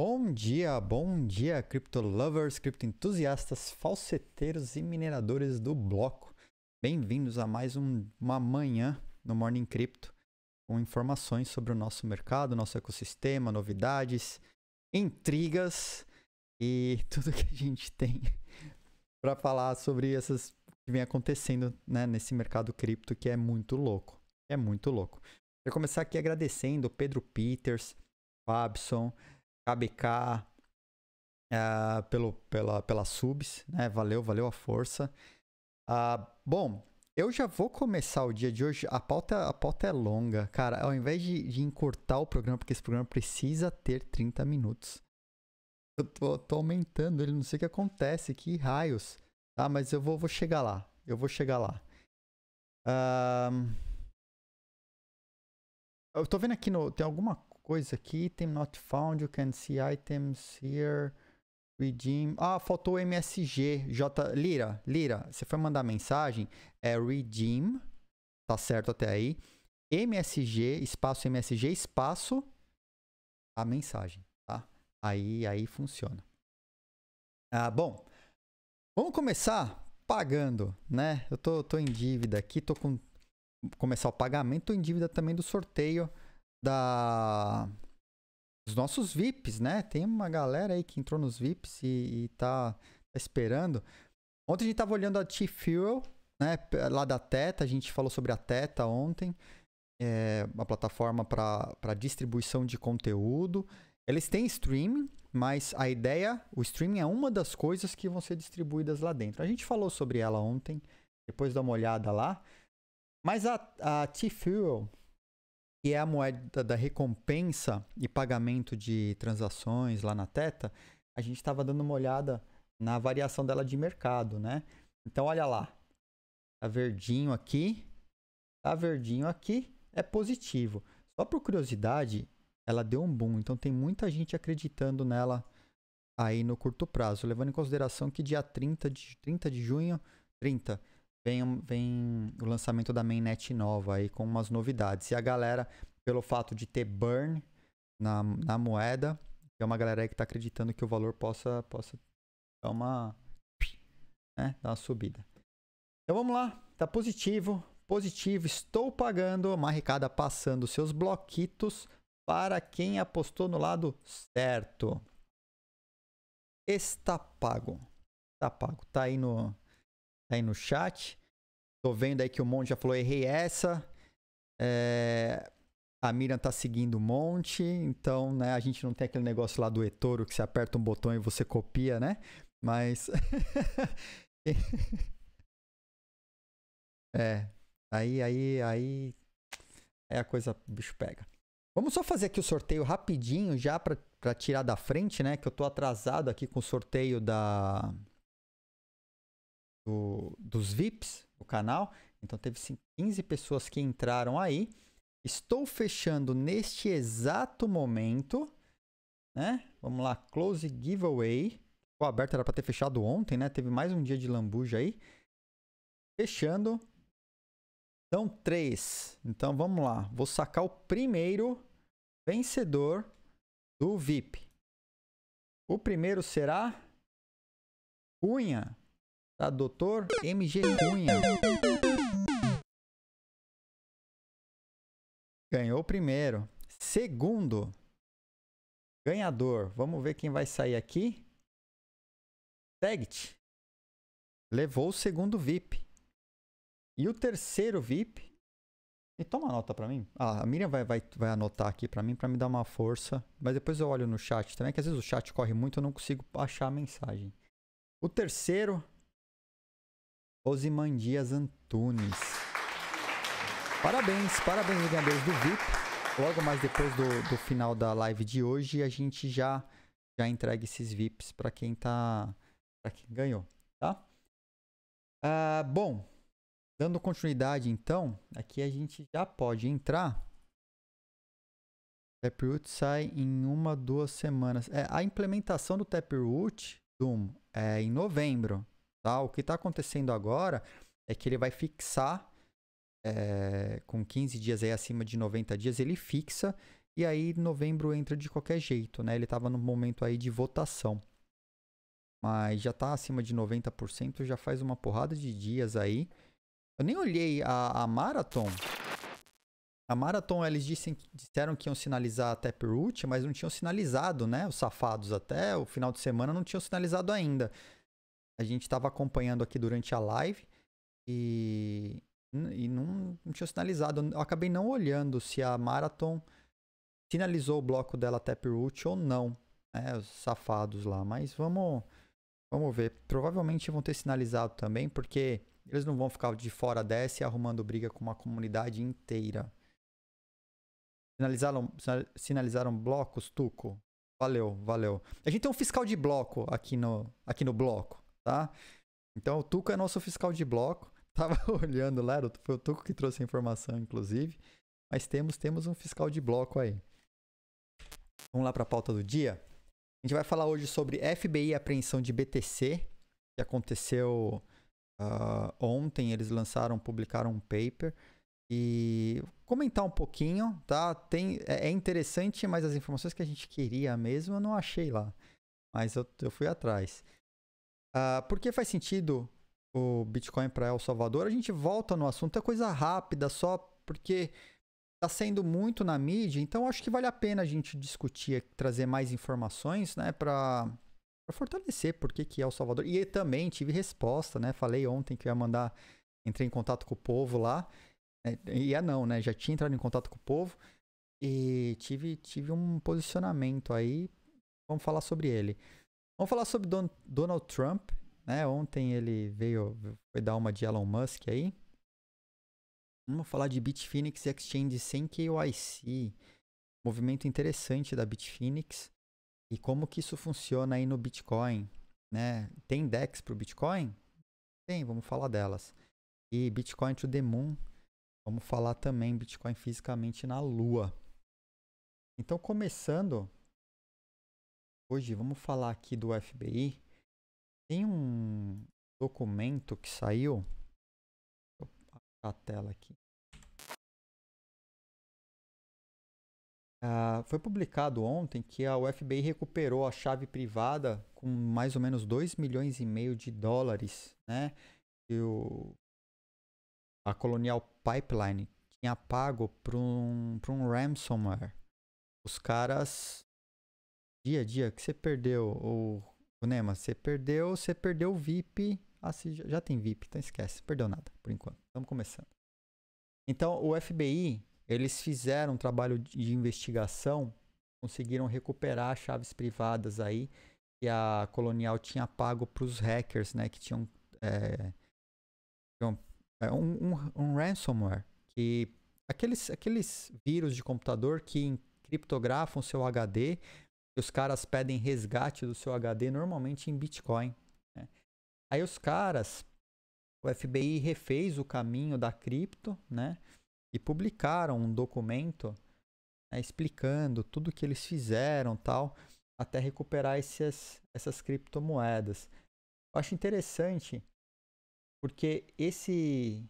Bom dia, bom dia, cripto lovers, cripto entusiastas, falseteiros e mineradores do bloco. Bem-vindos a mais um, uma manhã no Morning Crypto, com informações sobre o nosso mercado, nosso ecossistema, novidades, intrigas e tudo que a gente tem para falar sobre essas que vem acontecendo né, nesse mercado cripto que é muito louco. É muito louco. Vou começar aqui agradecendo Pedro Peters, Fabson, KBK, uh, ah, pelo, pela, pela subs, né? Valeu, valeu a força. Uh, bom, eu já vou começar o dia de hoje. A pauta, a pauta é longa, cara. Ao invés de, de encurtar o programa, porque esse programa precisa ter 30 minutos. Eu tô, tô aumentando ele, não sei o que acontece, que raios. Tá, mas eu vou, vou chegar lá. Eu vou chegar lá. Uh, eu tô vendo aqui no. Tem alguma coisa aqui. tem not found, you can see items here. Redeem. Ah, faltou MSG. J... Lira, Lira, você foi mandar mensagem? É redeem. Tá certo até aí. MSG, espaço MSG, espaço a mensagem, tá? Aí, aí funciona. Ah, bom. Vamos começar pagando, né? Eu tô, tô em dívida aqui, tô com começar o pagamento, tô em dívida também do sorteio da dos nossos VIPs, né? Tem uma galera aí que entrou nos VIPs e, e tá, esperando. Ontem a gente tava olhando a T-Fuel, né? Lá da Teta, a gente falou sobre a Teta ontem. É uma plataforma para distribuição de conteúdo. Eles têm streaming, mas a ideia, o streaming é uma das coisas que vão ser distribuídas lá dentro. A gente falou sobre ela ontem, depois dá uma olhada lá. Mas a, a T-Fuel, que é a moeda da recompensa e pagamento de transações lá na Teta, a gente estava dando uma olhada na variação dela de mercado, né? Então olha lá, tá verdinho aqui, tá verdinho aqui, é positivo. Só por curiosidade, ela deu um boom, então tem muita gente acreditando nela aí no curto prazo, levando em consideração que dia 30 de, 30 de junho, 30, vem, vem o lançamento da mainnet nova aí com umas novidades. E a galera, pelo fato de ter burn na, na moeda, é uma galera aí que está acreditando que o valor possa, possa dar uma. Né, dar uma subida. Então vamos lá, tá positivo, positivo, estou pagando, uma arrecada passando seus bloquitos para quem apostou no lado certo. Está pago. Está pago. está aí no tá aí no chat. Tô vendo aí que o Monte já falou, errei essa. É, a Miriam tá seguindo o Monte, então, né, a gente não tem aquele negócio lá do eToro que você aperta um botão e você copia, né? Mas... é, aí, aí, aí... É a coisa, o bicho pega. Vamos só fazer aqui o sorteio rapidinho já para tirar da frente, né? Que eu tô atrasado aqui com o sorteio da do, dos VIPs canal. Então teve 15 pessoas que entraram aí. Estou fechando neste exato momento, né? Vamos lá, close giveaway. O aberto era para ter fechado ontem, né? Teve mais um dia de lambuja aí. Fechando. então, três. Então vamos lá. Vou sacar o primeiro vencedor do VIP. O primeiro será Cunha. Tá, doutor MG Cunha. Ganhou primeiro. Segundo. Ganhador. Vamos ver quem vai sair aqui. Tegt. Levou o segundo VIP. E o terceiro VIP. E toma nota pra mim. Ah, a Miriam vai, vai, vai anotar aqui pra mim, pra me dar uma força. Mas depois eu olho no chat também, que às vezes o chat corre muito, eu não consigo achar a mensagem. O terceiro Osimandias Antunes. Parabéns, parabéns, ganhadores do VIP. Logo mais depois do, do final da live de hoje, a gente já já entrega esses VIPs para quem tá para quem ganhou, tá? Ah, bom, dando continuidade então, aqui a gente já pode entrar. Taproot sai em uma duas semanas. É, a implementação do Taproot Doom é em novembro. Tá? O que está acontecendo agora é que ele vai fixar é, com 15 dias aí acima de 90 dias, ele fixa e aí novembro entra de qualquer jeito, né? Ele estava no momento aí de votação. Mas já está acima de 90%, já faz uma porrada de dias aí. Eu nem olhei a, a Marathon. A Marathon, eles disseram que iam sinalizar a Taproot, mas não tinham sinalizado, né? Os safados até o final de semana não tinham sinalizado ainda a gente estava acompanhando aqui durante a live e, e não, não, tinha sinalizado. Eu acabei não olhando se a Marathon sinalizou o bloco dela Taproot ou não. É, os safados lá, mas vamos, vamos ver. Provavelmente vão ter sinalizado também, porque eles não vão ficar de fora dessa e arrumando briga com uma comunidade inteira. Sinalizaram, sinalizaram blocos, Tuco? Valeu, valeu. A gente tem um fiscal de bloco aqui no, aqui no bloco tá? Então o Tuco é nosso fiscal de bloco. Tava olhando lá, foi o Tuco que trouxe a informação, inclusive. Mas temos, temos um fiscal de bloco aí. Vamos lá para a pauta do dia. A gente vai falar hoje sobre FBI apreensão de BTC, que aconteceu uh, ontem. Eles lançaram, publicaram um paper e comentar um pouquinho, tá? Tem, é, é interessante, mas as informações que a gente queria mesmo eu não achei lá. Mas eu, eu fui atrás. Uh, por que faz sentido o Bitcoin para El Salvador? A gente volta no assunto, é coisa rápida, só porque está sendo muito na mídia, então acho que vale a pena a gente discutir, trazer mais informações, né, para fortalecer por que que é El Salvador. E também tive resposta, né? Falei ontem que ia mandar, entrei em contato com o povo lá. Né, e é não, né? Já tinha entrado em contato com o povo e tive, tive um posicionamento aí. Vamos falar sobre ele. Vamos falar sobre Don, Donald Trump, né? Ontem ele veio, foi dar uma de Elon Musk aí. Vamos falar de Bitfinex Exchange sem KYC. Movimento interessante da Bitfinex e como que isso funciona aí no Bitcoin, né? Tem DEX para o Bitcoin? Tem, vamos falar delas. E Bitcoin to the Moon, vamos falar também Bitcoin fisicamente na Lua. Então, começando hoje, vamos falar aqui do FBI. Tem um documento que saiu. Vou a tela aqui. Uh, foi publicado ontem que a FBI recuperou a chave privada com mais ou menos 2 milhões e meio de dólares, né? E o, a Colonial Pipeline tinha pago para um, um ransomware. Os caras dia a dia que você perdeu o, o Nema, você perdeu, você perdeu o VIP. Ah, já, já tem VIP, então esquece, perdeu nada por enquanto. Estamos começando. Então, o FBI, eles fizeram um trabalho de investigação, conseguiram recuperar chaves privadas aí que a Colonial tinha pago para os hackers, né, que é, tinham é, um, um, um ransomware, que aqueles aqueles vírus de computador que criptografam seu HD os caras pedem resgate do seu HD normalmente em Bitcoin. Né? Aí os caras, o FBI refez o caminho da cripto, né? E publicaram um documento né, explicando tudo que eles fizeram, tal, até recuperar essas, essas criptomoedas. Eu acho interessante porque esse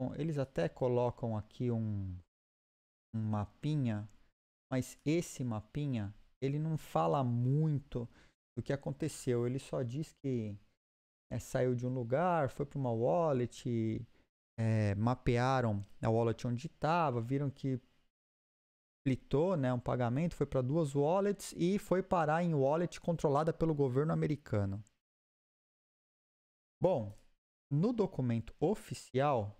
Bom, eles até colocam aqui um, um mapinha, mas esse mapinha ele não fala muito do que aconteceu. Ele só diz que é, saiu de um lugar, foi para uma wallet, é, mapearam a wallet onde estava, viram que splitou né, um pagamento, foi para duas wallets e foi parar em wallet controlada pelo governo americano. Bom, no documento oficial,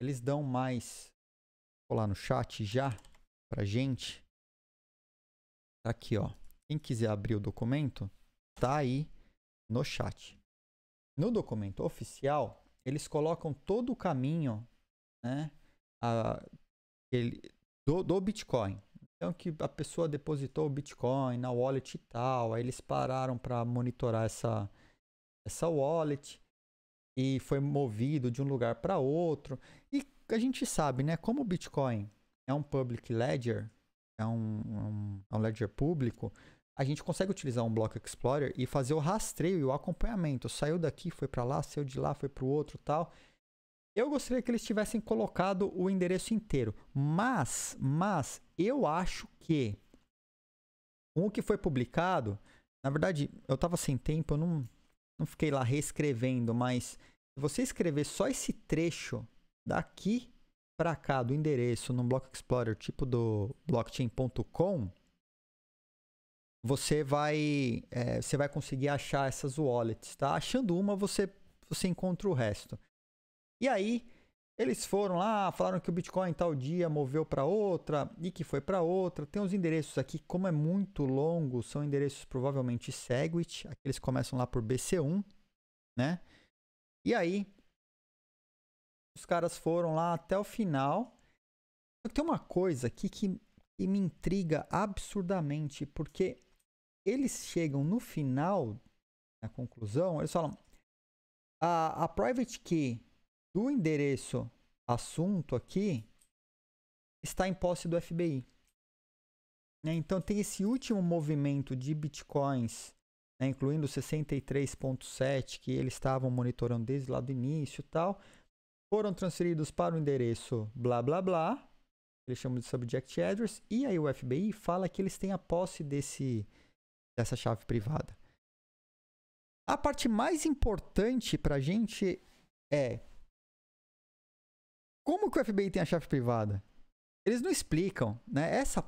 eles dão mais. Vou lá no chat já pra gente. Tá aqui, ó. Quem quiser abrir o documento, tá aí no chat. No documento oficial, eles colocam todo o caminho, né, a, ele, do, do Bitcoin. Então que a pessoa depositou o Bitcoin na wallet e tal, aí eles pararam para monitorar essa essa wallet e foi movido de um lugar para outro. E a gente sabe, né, como o Bitcoin é um public ledger, é um, é um, é um ledger público, a gente consegue utilizar um Block Explorer e fazer o rastreio e o acompanhamento. Saiu daqui, foi para lá, saiu de lá, foi para o outro tal. Eu gostaria que eles tivessem colocado o endereço inteiro, mas, mas eu acho que com o que foi publicado, na verdade, eu estava sem tempo, eu não, não fiquei lá reescrevendo, mas se você escrever só esse trecho daqui para cá do endereço no Block Explorer tipo do blockchain.com, você vai é, você vai conseguir achar essas wallets, tá? Achando uma, você você encontra o resto. E aí eles foram lá, falaram que o Bitcoin tal dia moveu para outra e que foi para outra. Tem os endereços aqui, como é muito longo, são endereços provavelmente SegWit. aqueles eles começam lá por BC1, né? E aí os caras foram lá até o final. tem uma coisa aqui que, que me intriga absurdamente, porque eles chegam no final, na conclusão, eles falam: a, a private key do endereço assunto aqui está em posse do FBI. Né, então tem esse último movimento de bitcoins, né, incluindo 63.7 que eles estavam monitorando desde lá do início e tal foram transferidos para o endereço blá blá blá, eles chamam de subject address, e aí o FBI fala que eles têm a posse desse, dessa chave privada. A parte mais importante para a gente é como que o FBI tem a chave privada? Eles não explicam, né? Essa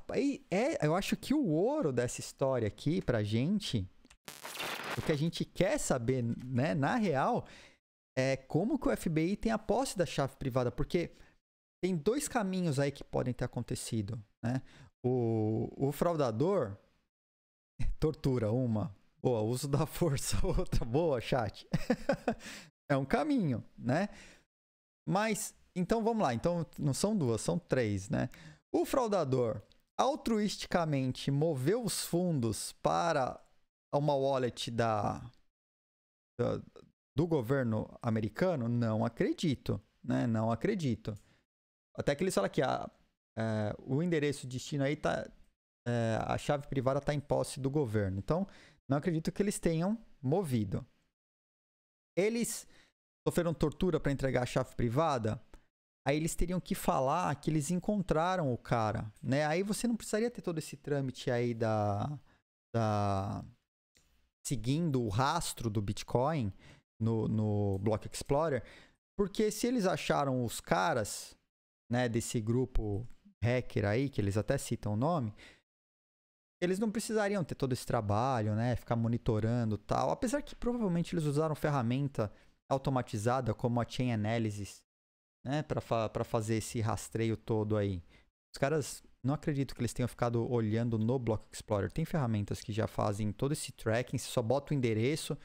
é, eu acho que o ouro dessa história aqui pra gente, o que a gente quer saber, né, na real, é como que o FBI tem a posse da chave privada, porque tem dois caminhos aí que podem ter acontecido, né? O, o fraudador tortura uma, boa, uso da força outra, boa, chat. é um caminho, né? Mas então vamos lá, então não são duas, são três, né? O fraudador altruisticamente moveu os fundos para uma wallet da, da do governo americano? Não acredito, né? Não acredito. Até que eles falam que a, é, o endereço destino aí tá. É, a chave privada está em posse do governo. Então, não acredito que eles tenham movido. Eles sofreram tortura para entregar a chave privada. Aí eles teriam que falar que eles encontraram o cara, né? Aí você não precisaria ter todo esse trâmite aí da, da seguindo o rastro do Bitcoin no, no Block Explorer, porque se eles acharam os caras, né, desse grupo hacker aí, que eles até citam o nome, eles não precisariam ter todo esse trabalho, né, ficar monitorando tal, apesar que provavelmente eles usaram ferramenta automatizada como a Chain Analysis, né, para fa fazer esse rastreio todo aí. Os caras, não acredito que eles tenham ficado olhando no Block Explorer. Tem ferramentas que já fazem todo esse tracking, você só bota o endereço,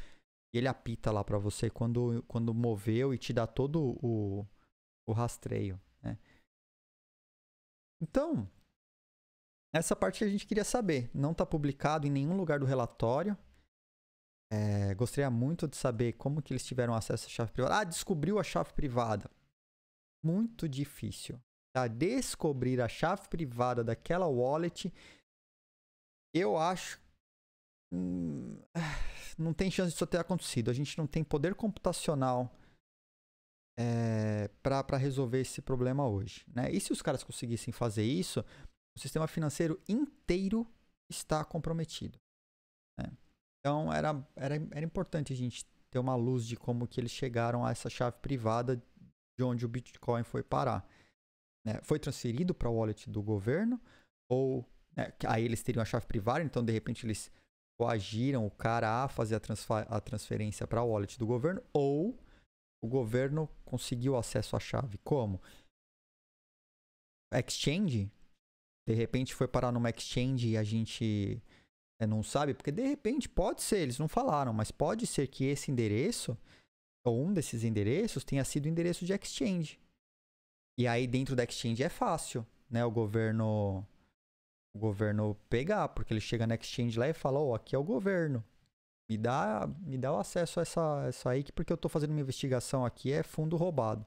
ele apita lá para você quando, quando moveu e te dá todo o, o rastreio. Né? Então, essa parte que a gente queria saber. Não está publicado em nenhum lugar do relatório. É, gostaria muito de saber como que eles tiveram acesso à chave privada. Ah, descobriu a chave privada. Muito difícil. Tá? Descobrir a chave privada daquela wallet, eu acho. Hum não tem chance disso ter acontecido. A gente não tem poder computacional é, para resolver esse problema hoje. Né? E se os caras conseguissem fazer isso, o sistema financeiro inteiro está comprometido. Né? Então era, era, era importante a gente ter uma luz de como que eles chegaram a essa chave privada de onde o Bitcoin foi parar. Né? Foi transferido para o wallet do governo ou né, aí eles teriam a chave privada, então de repente eles coagiram o cara a fazer a, transferência para a wallet do governo ou o governo conseguiu acesso à chave. Como? Exchange? De repente foi parar numa exchange e a gente é, não sabe, porque de repente pode ser, eles não falaram, mas pode ser que esse endereço ou um desses endereços tenha sido o endereço de exchange. E aí dentro da exchange é fácil, né? O governo o governo pegar, porque ele chega na exchange lá e fala, ó, oh, aqui é o governo. Me dá, me dá o acesso a essa, essa aí, porque eu tô fazendo uma investigação aqui, é fundo roubado.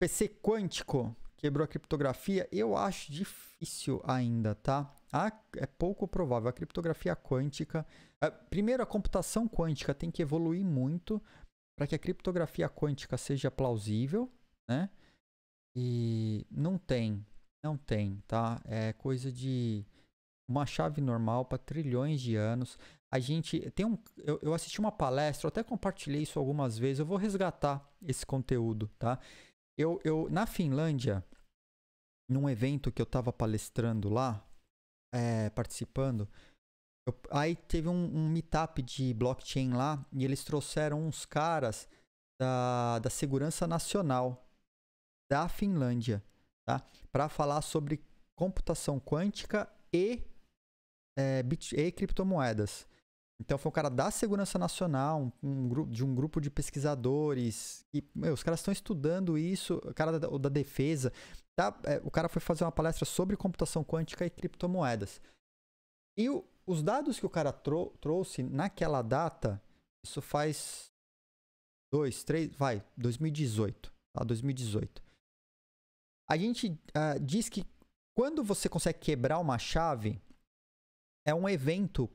PC quântico quebrou a criptografia, eu acho difícil ainda, tá? ah é pouco provável. A criptografia quântica. primeiro, a computação quântica tem que evoluir muito para que a criptografia quântica seja plausível, né? E não tem. Não tem, tá? É coisa de uma chave normal para trilhões de anos. A gente tem um, eu, eu assisti uma palestra, eu até compartilhei isso algumas vezes. Eu vou resgatar esse conteúdo, tá? Eu, eu na Finlândia, num evento que eu estava palestrando lá, é, participando, eu, aí teve um, um meetup de blockchain lá e eles trouxeram uns caras da, da segurança nacional da Finlândia tá? para falar sobre computação quântica e, é, bit, e criptomoedas. Então foi um cara da Segurança Nacional, um, um de um grupo de pesquisadores. E, meu, os caras estão estudando isso, o cara da, da defesa. Tá? É, o cara foi fazer uma palestra sobre computação quântica e criptomoedas. E o, os dados que o cara trou, trouxe naquela data, isso faz dois, três, vai, 2018. Tá? 2018. A gente uh, diz que quando você consegue quebrar uma chave, é um evento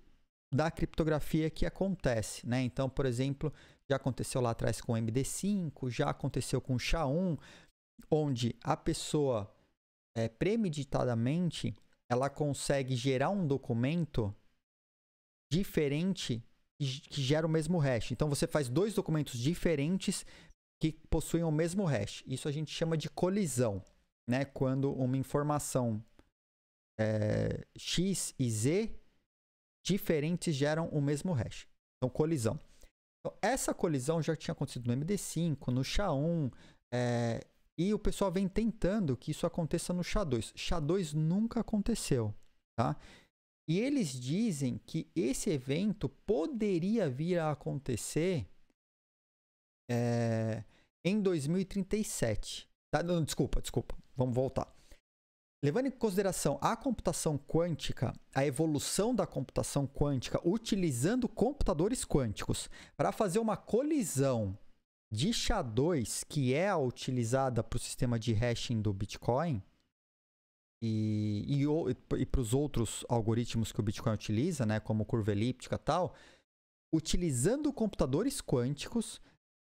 da criptografia que acontece, né? Então, por exemplo, já aconteceu lá atrás com o MD5, já aconteceu com o SHA-1, onde a pessoa é, premeditadamente ela consegue gerar um documento diferente que gera o mesmo hash. Então você faz dois documentos diferentes que possuem o mesmo hash. Isso a gente chama de colisão né, quando uma informação é, X e Z diferentes geram o mesmo hash. Então, colisão. Então, essa colisão já tinha acontecido no MD5, no SHA-1, eh, é, e o pessoal vem tentando que isso aconteça no SHA-2. SHA-2 nunca aconteceu, tá? E eles dizem que esse evento poderia vir a acontecer é, em 2037. Tá? Não, desculpa, desculpa. Vamos voltar. Levando em consideração a computação quântica, a evolução da computação quântica utilizando computadores quânticos para fazer uma colisão de SHA-2, que é a utilizada para o sistema de hashing do Bitcoin, e, e, e para os outros algoritmos que o Bitcoin utiliza, né, como curva elíptica e tal, utilizando computadores quânticos,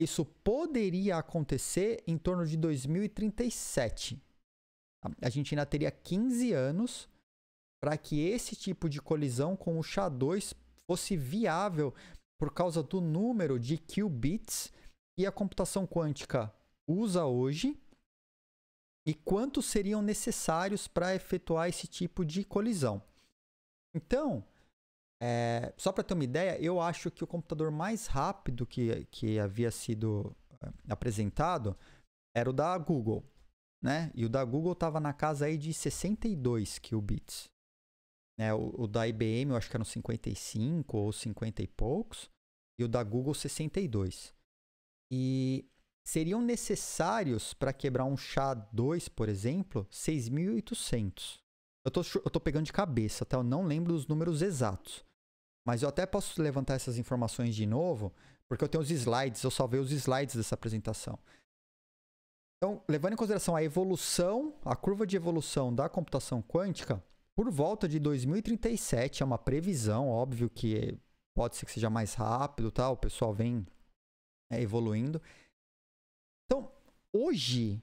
isso poderia acontecer em torno de 2037 a Argentina teria 15 anos para que esse tipo de colisão com o SHA-2 fosse viável por causa do número de qubits que a computação quântica usa hoje e quantos seriam necessários para efetuar esse tipo de colisão. Então, é, só para ter uma ideia, eu acho que o computador mais rápido que, que havia sido é, apresentado era o da Google né? E o da Google estava na casa aí de 62 qubits. Né? O, o, da IBM eu acho que eram 55 ou 50 e poucos, e o da Google 62. E seriam necessários para quebrar um SHA-2, por exemplo, 6.800. Eu tô, eu tô pegando de cabeça, tá? Eu não lembro os números exatos. Mas eu até posso levantar essas informações de novo, porque eu tenho os slides, eu salvei os slides dessa apresentação. Então, levando em consideração a evolução, a curva de evolução da computação quântica, por volta de 2037, é uma previsão, óbvio que pode ser que seja mais rápido, tá? o pessoal vem é, evoluindo. Então, hoje,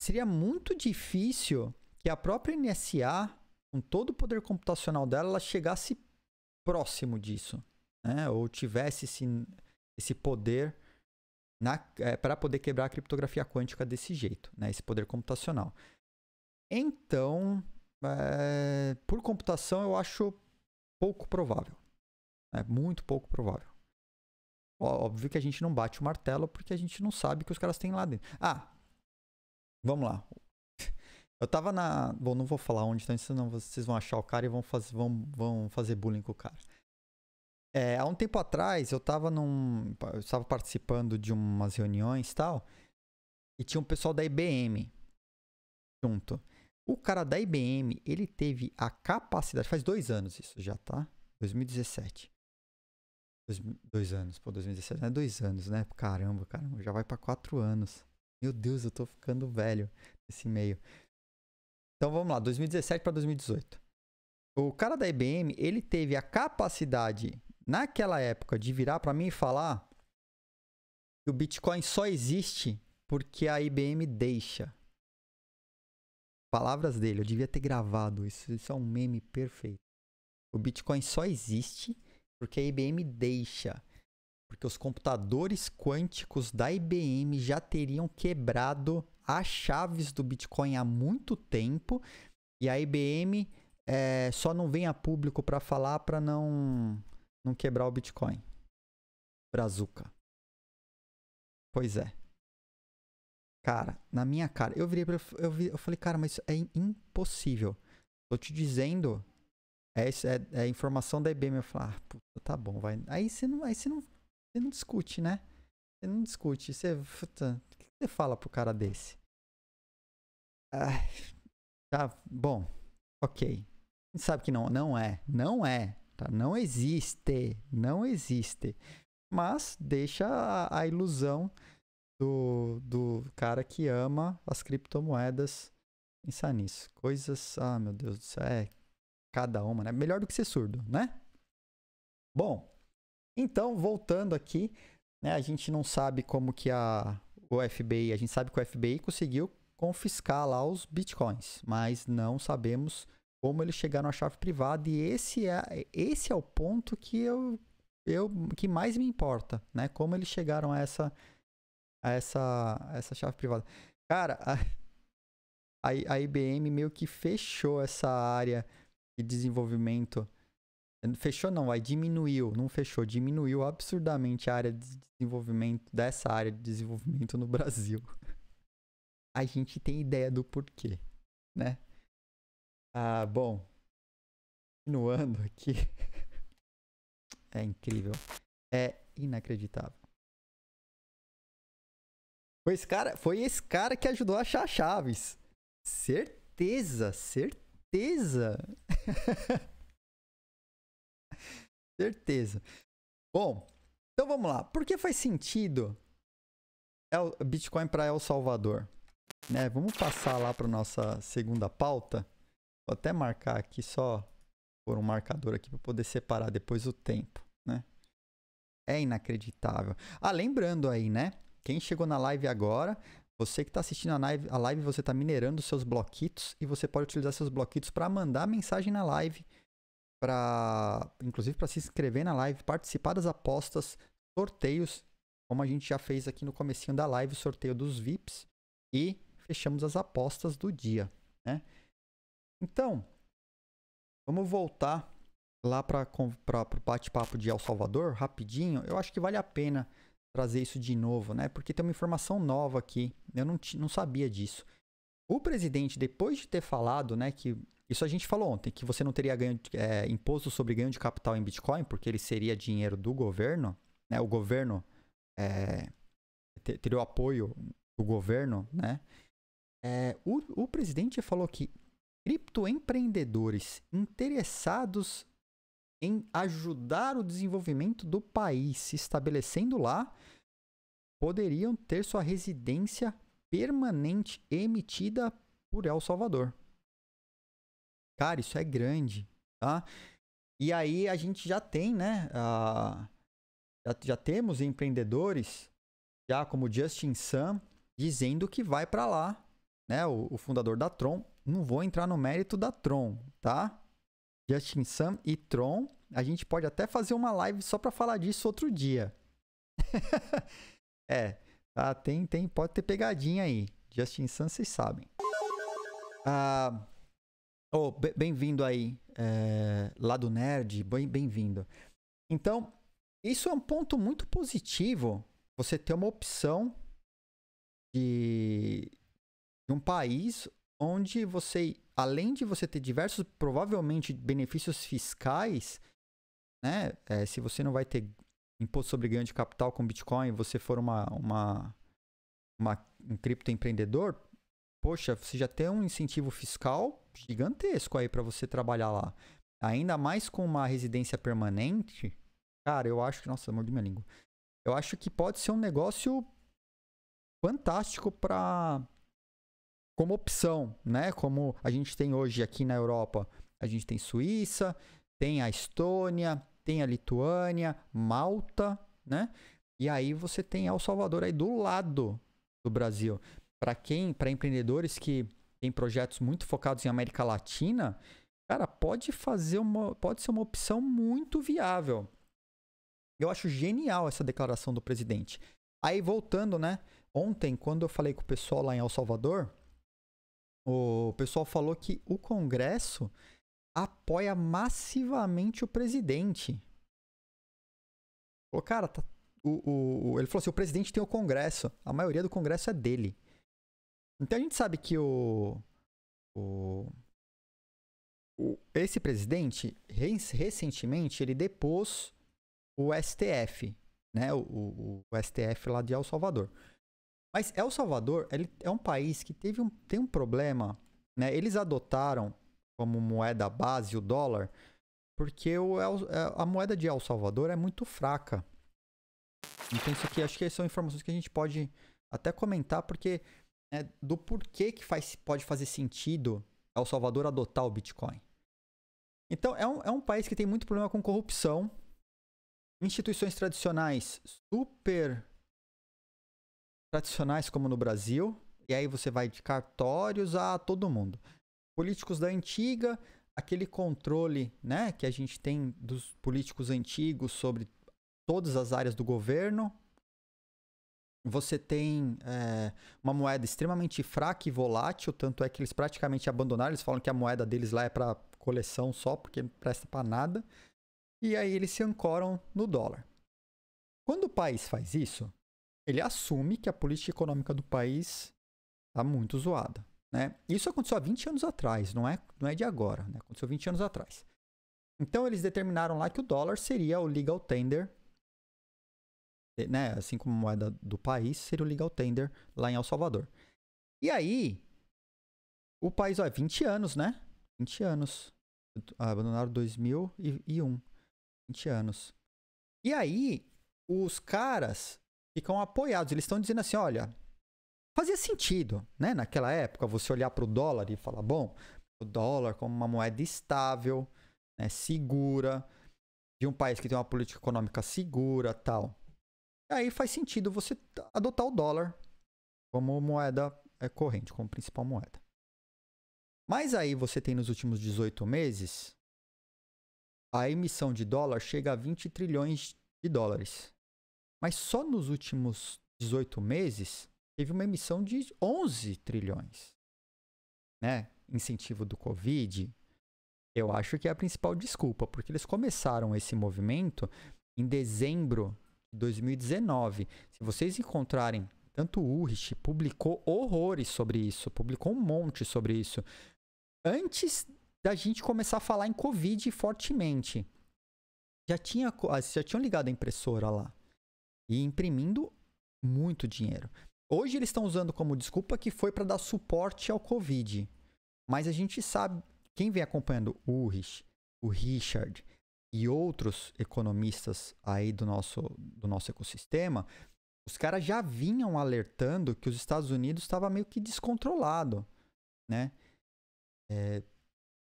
seria muito difícil que a própria NSA, com todo o poder computacional dela, ela chegasse próximo disso, né? ou tivesse esse, esse poder é, para poder quebrar a criptografia quântica desse jeito, né, esse poder computacional. Então, é, por computação eu acho pouco provável, né, muito pouco provável. Óbvio que a gente não bate o martelo porque a gente não sabe o que os caras têm lá dentro. Ah, vamos lá. Eu tava na. Bom, não vou falar onde, então senão vocês vão achar o cara e vão, faz... vão, vão fazer bullying com o cara. É, há um tempo atrás eu estava num. Eu estava participando de umas reuniões e tal. E tinha um pessoal da IBM junto. O cara da IBM, ele teve a capacidade. Faz dois anos isso já, tá? 2017. Dois, dois anos, pô, 2017 não é dois anos, né? Caramba, caramba, já vai para quatro anos. Meu Deus, eu tô ficando velho nesse meio. Então vamos lá, 2017 para 2018. O cara da IBM, ele teve a capacidade naquela época de virar para mim e falar que o Bitcoin só existe porque a IBM deixa. Palavras dele, eu devia ter gravado isso, isso é um meme perfeito. O Bitcoin só existe porque a IBM deixa. Porque os computadores quânticos da IBM já teriam quebrado as chaves do Bitcoin há muito tempo e a IBM é, eh, só não vem a público para falar para não não quebrar o Bitcoin. Brazuca. Pois é. Cara, na minha cara, eu virei pra ele, eu, vi, eu falei, cara, mas isso é impossível. Tô te dizendo, é, é, é informação da IBM. Eu falei, ah, puta, tá bom, vai. Aí você não, aí você não, você não discute, né? Você não discute. Você, puta, o que você fala pro cara desse? Ah, tá, bom, ok. A gente sabe que não, não é, não é. Tá? Não existe, não existe. Mas deixa a, a ilusão do, do cara que ama as criptomoedas pensar nisso. Coisas, ah, meu Deus do céu, é cada uma, né? Melhor do que ser surdo, né? Bom, então voltando aqui, né, a gente não sabe como que a o FBI, a gente sabe que o FBI conseguiu confiscar lá os bitcoins, mas não sabemos como eles chegaram à chave privada e esse é, esse é o ponto que eu, eu que mais me importa, né? Como eles chegaram a essa a essa a essa chave privada. Cara, a, a IBM meio que fechou essa área de desenvolvimento Fechou não, vai diminuiu, não fechou, diminuiu absurdamente a área de desenvolvimento, dessa área de desenvolvimento no Brasil. A gente tem ideia do porquê, né? Ah, bom. Continuando aqui. é incrível. É inacreditável. Foi esse cara, foi esse cara que ajudou a achar a Chaves. Certeza, certeza. certeza. Bom, então vamos lá. Por que faz sentido Bitcoin para El Salvador? Né? Vamos passar lá para nossa segunda pauta. Vou até marcar aqui só por um marcador aqui para poder separar depois o tempo, né? É inacreditável. Ah, lembrando aí, né? Quem chegou na live agora, você que está assistindo a live, a live você está minerando seus bloquitos e você pode utilizar seus bloquitos para mandar mensagem na live, para inclusive para se inscrever na live, participar das apostas, sorteios, como a gente já fez aqui no comecinho da live, o sorteio dos VIPs e fechamos as apostas do dia, né? Então, vamos voltar lá para o bate-papo de El Salvador rapidinho. Eu acho que vale a pena trazer isso de novo, né? Porque tem uma informação nova aqui. Eu não, não sabia disso. O presidente, depois de ter falado, né, que isso a gente falou ontem, que você não teria ganho é, imposto sobre ganho de capital em Bitcoin, porque ele seria dinheiro do governo, né? O governo é, teria o apoio do governo, né? É, o, o presidente falou que criptoempreendedores interessados em ajudar o desenvolvimento do país, se estabelecendo lá, poderiam ter sua residência permanente emitida por El Salvador. Cara, isso é grande, tá? E aí a gente já tem, né? Uh, já, já temos empreendedores, já como Justin Sun, dizendo que vai para lá, né? O, o fundador da Tron não vou entrar no mérito da Tron, tá? Justin Sam e Tron. A gente pode até fazer uma live só para falar disso outro dia. é, tá? Tem, tem, pode ter pegadinha aí. Justin Sam, vocês sabem. Ah, oh, bem-vindo aí, é, lá do Nerd, bem-vindo. Então, isso é um ponto muito positivo. Você ter uma opção de, de um país onde você, além de você ter diversos, provavelmente, benefícios fiscais, né? É, se você não vai ter imposto sobre ganho de capital com Bitcoin, você for uma, uma, uma um criptoempreendedor, poxa, você já tem um incentivo fiscal gigantesco aí para você trabalhar lá. Ainda mais com uma residência permanente, cara, eu acho que, nossa, amor de minha língua. Eu acho que pode ser um negócio fantástico para como opção, né? Como a gente tem hoje aqui na Europa, a gente tem Suíça, tem a Estônia, tem a Lituânia, Malta, né? E aí você tem El Salvador aí do lado do Brasil. Para quem, para empreendedores que têm projetos muito focados em América Latina, cara, pode fazer uma, pode ser uma opção muito viável. Eu acho genial essa declaração do presidente. Aí voltando, né? Ontem, quando eu falei com o pessoal lá em El Salvador, o pessoal falou que o Congresso apoia massivamente o presidente. O cara, tá, o, o, o, ele falou assim: o presidente tem o Congresso, a maioria do Congresso é dele. Então a gente sabe que o. o esse presidente, recentemente, ele depôs o STF, né? O, o, o STF lá de El Salvador. Mas El Salvador ele é um país que teve um, tem um problema. Né? Eles adotaram como moeda base o dólar, porque o El, é, a moeda de El Salvador é muito fraca. Então, isso aqui acho que são informações que a gente pode até comentar, porque né, do porquê que faz, pode fazer sentido El Salvador adotar o Bitcoin. Então, é um, é um país que tem muito problema com corrupção, instituições tradicionais super tradicionais como no Brasil, e aí você vai de cartórios a todo mundo. Políticos da antiga, aquele controle né, que a gente tem dos políticos antigos sobre todas as áreas do governo. Você tem é, uma moeda extremamente fraca e volátil, tanto é que eles praticamente abandonaram. Eles falam que a moeda deles lá é para coleção só, porque não presta para nada. E aí eles se ancoram no dólar. Quando o país faz isso, ele assume que a política econômica do país está muito zoada. Né? Isso aconteceu há 20 anos atrás, não é, não é de agora, né? aconteceu 20 anos atrás. Então eles determinaram lá que o dólar seria o legal tender, né? assim como moeda do país, seria o legal tender lá em El Salvador. E aí, o país, ó, 20 é anos, né? 20 anos. Abandonaram 2001, 20 anos. E aí, os caras ficam apoiados. Eles estão dizendo assim: olha, fazia sentido, né? Naquela época, você olhar para o dólar e falar: bom, o dólar como uma moeda estável, né? segura, de um país que tem uma política econômica segura tal. Aí faz sentido você adotar o dólar como moeda é, corrente, como principal moeda. Mas aí você tem nos últimos 18 meses a emissão de dólar chega a 20 trilhões de dólares. Mas só nos últimos 18 meses teve uma emissão de 11 trilhões. Né? Incentivo do Covid, eu acho que é a principal desculpa, porque eles começaram esse movimento em dezembro de 2019. Se vocês encontrarem, tanto o Urich publicou horrores sobre isso, publicou um monte sobre isso, antes da gente começar a falar em Covid fortemente. Já, tinha, já tinham ligado a impressora lá e imprimindo muito dinheiro. Hoje eles estão usando como desculpa que foi para dar suporte ao Covid. Mas a gente sabe, quem vem acompanhando o Rich, o Richard e outros economistas aí do nosso, do nosso ecossistema, os caras já vinham alertando que os Estados Unidos estava meio que descontrolado, né? É,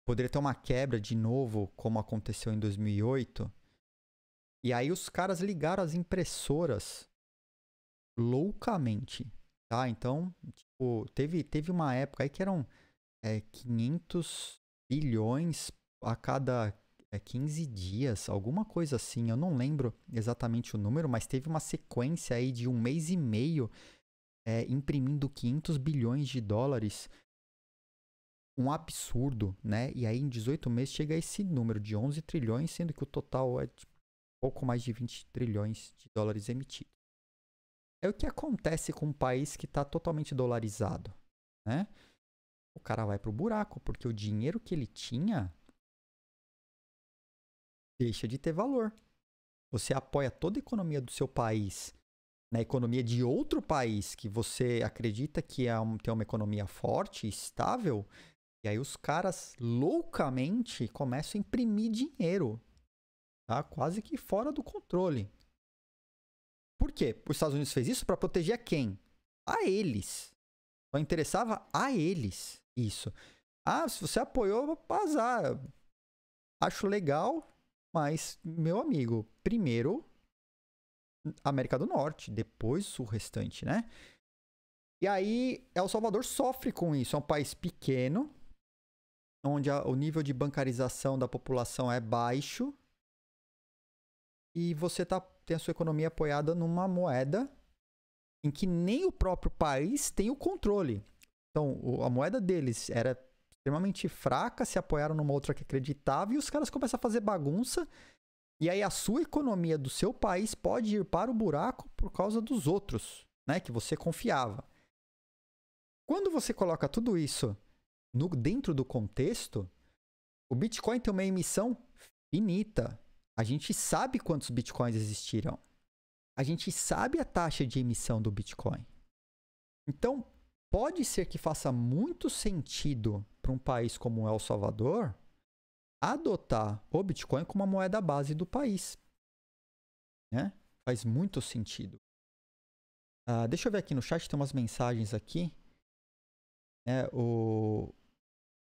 poderia ter uma quebra de novo, como aconteceu em 2008, e aí os caras ligaram as impressoras loucamente, tá? Então, tipo, teve, teve uma época aí que eram é, 500 bilhões a cada é, 15 dias, alguma coisa assim. Eu não lembro exatamente o número, mas teve uma sequência aí de um mês e meio é, imprimindo 500 bilhões de dólares. Um absurdo, né? E aí em 18 meses chega a esse número de 11 trilhões, sendo que o total é tipo, pouco mais de 20 trilhões de dólares emitidos. É o que acontece com um país que está totalmente dolarizado, né? O cara vai para o buraco porque o dinheiro que ele tinha deixa de ter valor. Você apoia toda a economia do seu país na economia de outro país que você acredita que é um, tem uma economia forte, estável, e aí os caras loucamente começam a imprimir dinheiro tá? Quase que fora do controle. Por quê? Os Estados Unidos fez isso para proteger quem? A eles. Só interessava a eles isso. Ah, se você apoiou, azar. Acho legal, mas, meu amigo, primeiro América do Norte, depois o restante, né? E aí, El Salvador sofre com isso. É um país pequeno, onde a, o nível de bancarização da população é baixo e você tá, tem a sua economia apoiada numa moeda em que nem o próprio país tem o controle. Então, o, a moeda deles era extremamente fraca, se apoiaram numa outra que acreditava, e os caras começam a fazer bagunça. E aí a sua economia do seu país pode ir para o buraco por causa dos outros, né? Que você confiava. Quando você coloca tudo isso no, dentro do contexto, o Bitcoin tem uma emissão finita. A gente sabe quantos bitcoins existiram. A gente sabe a taxa de emissão do bitcoin. Então, pode ser que faça muito sentido para um país como El Salvador adotar o bitcoin como a moeda base do país. Né? Faz muito sentido. Uh, deixa eu ver aqui no chat, tem umas mensagens aqui. É, o,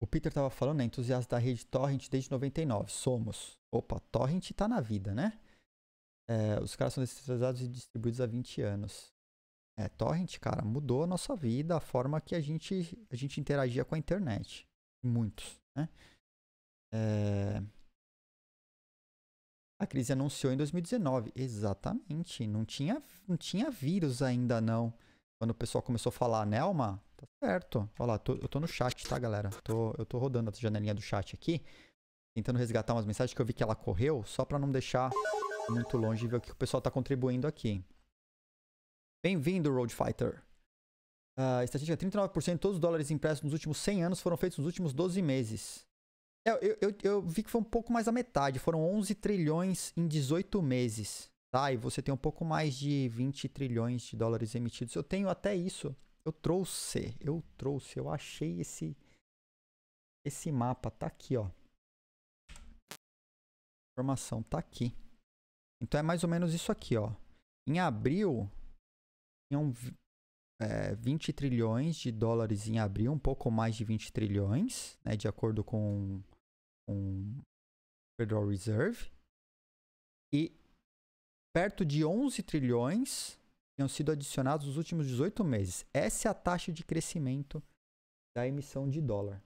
o Peter estava falando, né? entusiasta da rede Torrent desde 99. Somos. Opa, torrent tá na vida, né? É, os caras são descentralizados e distribuídos há 20 anos. É, torrent, cara, mudou a nossa vida, a forma que a gente, a gente interagia com a internet. Muitos, né? É... A crise anunciou em 2019. Exatamente. Não tinha, não tinha vírus ainda, não. Quando o pessoal começou a falar, Nelma, né, tá certo. Olha lá, tô, eu tô no chat, tá, galera? Tô, eu tô rodando a janelinha do chat aqui tentando resgatar umas mensagens que eu vi que ela correu, só para não deixar muito longe e ver o que o pessoal está contribuindo aqui. Bem-vindo, Road Fighter. Uh, estatística: 39% de todos os dólares impressos nos últimos 100 anos foram feitos nos últimos 12 meses. É, eu, eu, eu, vi que foi um pouco mais da metade, foram 11 trilhões em 18 meses, tá? E você tem um pouco mais de 20 trilhões de dólares emitidos. Eu tenho até isso. Eu trouxe, eu trouxe, eu achei esse esse mapa, tá aqui, ó informação tá aqui. Então é mais ou menos isso aqui, ó. Em abril, tinham é, 20 trilhões de dólares em abril, um pouco mais de 20 trilhões, né, de acordo com, com o Federal Reserve. E perto de 11 trilhões tinham sido adicionados nos últimos 18 meses. Essa é a taxa de crescimento da emissão de dólar